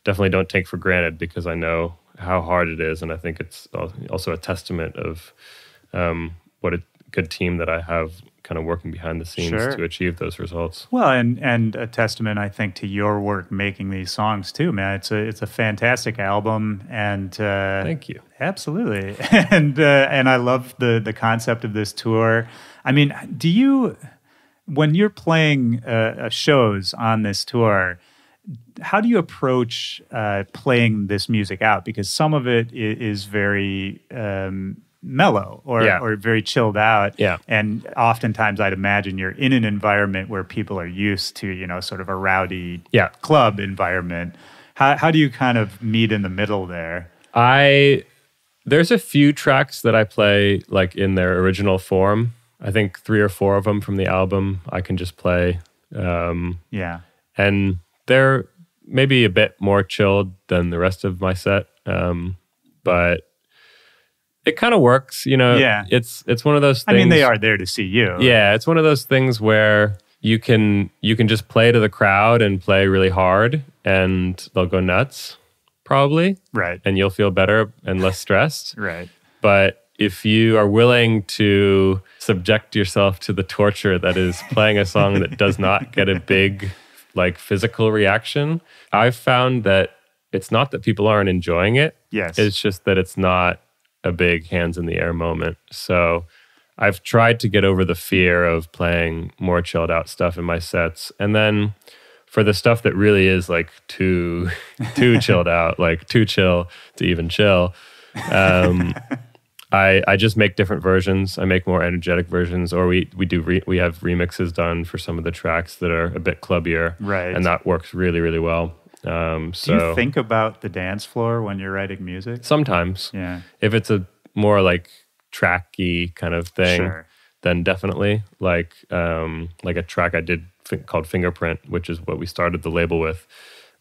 definitely don't take for granted because I know how hard it is, and I think it's also a testament of um, what a good team that I have kind of working behind the scenes sure. to achieve those results. Well, and and a testament, I think, to your work making these songs too, man. It's a it's a fantastic album, and uh, thank you, absolutely. <laughs> and uh, and I love the the concept of this tour. I mean, do you when you're playing uh, uh shows on this tour? how do you approach uh, playing this music out? Because some of it is very um, mellow or, yeah. or very chilled out. Yeah. And oftentimes I'd imagine you're in an environment where people are used to, you know, sort of a rowdy yeah. club environment. How, how do you kind of meet in the middle there? I, there's a few tracks that I play like in their original form. I think three or four of them from the album I can just play. Um, yeah. And they're maybe a bit more chilled than the rest of my set, um, but it kind of works. You know, yeah. It's it's one of those. Things, I mean, they are there to see you. Yeah, it's one of those things where you can you can just play to the crowd and play really hard, and they'll go nuts probably. Right. And you'll feel better and less stressed. <laughs> right. But if you are willing to subject yourself to the torture that is playing a song that does not get a big like physical reaction. I've found that it's not that people aren't enjoying it. Yes. It's just that it's not a big hands in the air moment. So I've tried to get over the fear of playing more chilled out stuff in my sets. And then for the stuff that really is like too <laughs> too chilled out, like too chill to even chill. Um <laughs> I, I just make different versions. I make more energetic versions, or we we do re, we have remixes done for some of the tracks that are a bit clubbier, right? And that works really really well. Um, so do you think about the dance floor when you're writing music? Sometimes, yeah. If it's a more like tracky kind of thing, sure. then definitely like um, like a track I did f- called Fingerprint, which is what we started the label with.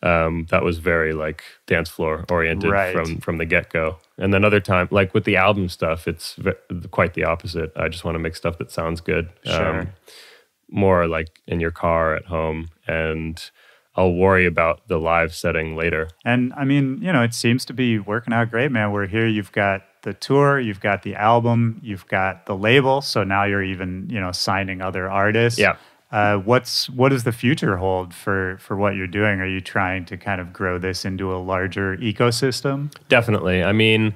Um, that was very like dance floor oriented right. from from the get go. And then other time, like with the album stuff, it's v- quite the opposite. I just want to make stuff that sounds good. Sure. Um, more like in your car at home and I'll worry about the live setting later. And I mean, you know, it seems to be working out great, man. We're here, you've got the tour, you've got the album, you've got the label. So now you're even, you know, signing other artists. Yeah. Uh, what's what does the future hold for for what you're doing? Are you trying to kind of grow this into a larger ecosystem? Definitely. I mean,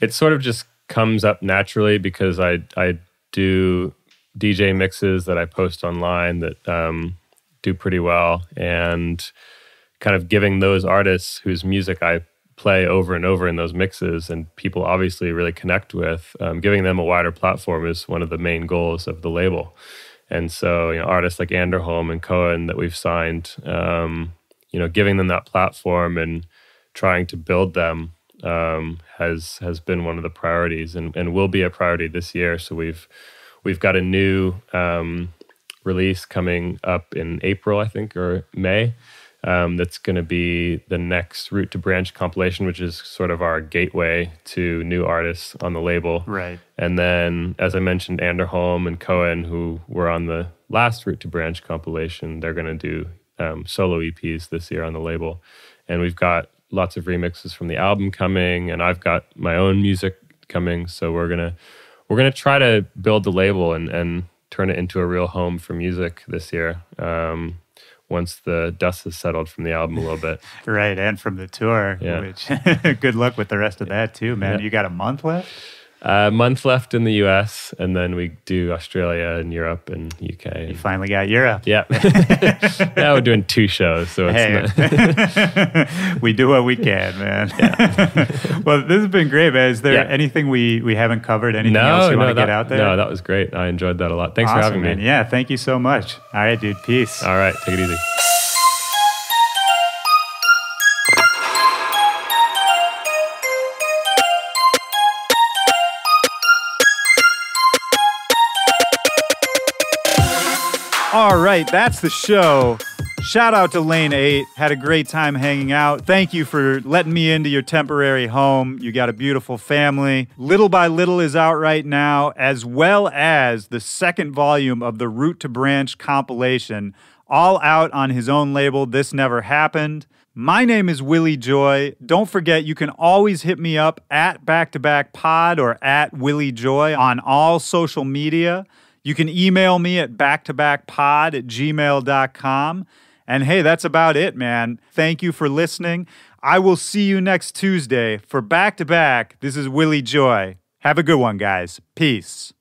it sort of just comes up naturally because I I do DJ mixes that I post online that um, do pretty well, and kind of giving those artists whose music I play over and over in those mixes and people obviously really connect with, um, giving them a wider platform is one of the main goals of the label. And so, you know, artists like Anderholm and Cohen that we've signed, um, you know, giving them that platform and trying to build them um, has has been one of the priorities and, and will be a priority this year. So we've we've got a new um, release coming up in April, I think, or May, um, that's going to be the next Route to Branch compilation, which is sort of our gateway to new artists on the label. Right. And then, as I mentioned, Anderholm and Cohen, who were on the last Route to Branch compilation, they're going to do um, solo EPs this year on the label. And we've got lots of remixes from the album coming, and I've got my own music coming. So we're gonna we're gonna try to build the label and and turn it into a real home for music this year. Um, once the dust has settled from the album a little bit. <laughs> right, and from the tour. Yeah. Which <laughs> good luck with the rest of that too, man. Yeah. You got a month left. A month left in the US, and then we do Australia and Europe and UK. And, you finally got Europe. Yeah. <laughs> <laughs> now we're doing two shows, so hey. <laughs> we do what we can, man. Yeah. well, this has been great, man. Is there yeah. anything we, we haven't covered? Anything no, else you no, want to get out there? No, that was great. I enjoyed that a lot. Thanks awesome, for having man. me. Yeah, thank you so much. All right, dude. Peace. All right, take it easy. right, that's the show. Shout out to Lane 8. Had a great time hanging out. Thank you for letting me into your temporary home. You got a beautiful family. Little by Little is out right now, as well as the second volume of the Root to Branch compilation, all out on his own label, This Never Happened. My name is Willie Joy. Don't forget, you can always hit me up at Back to Back Pod or at Willie Joy on all social media. You can email me at backtobackpod at gmail.com. And hey, that's about it, man. Thank you for listening. I will see you next Tuesday for Back to Back. This is Willie Joy. Have a good one, guys. Peace.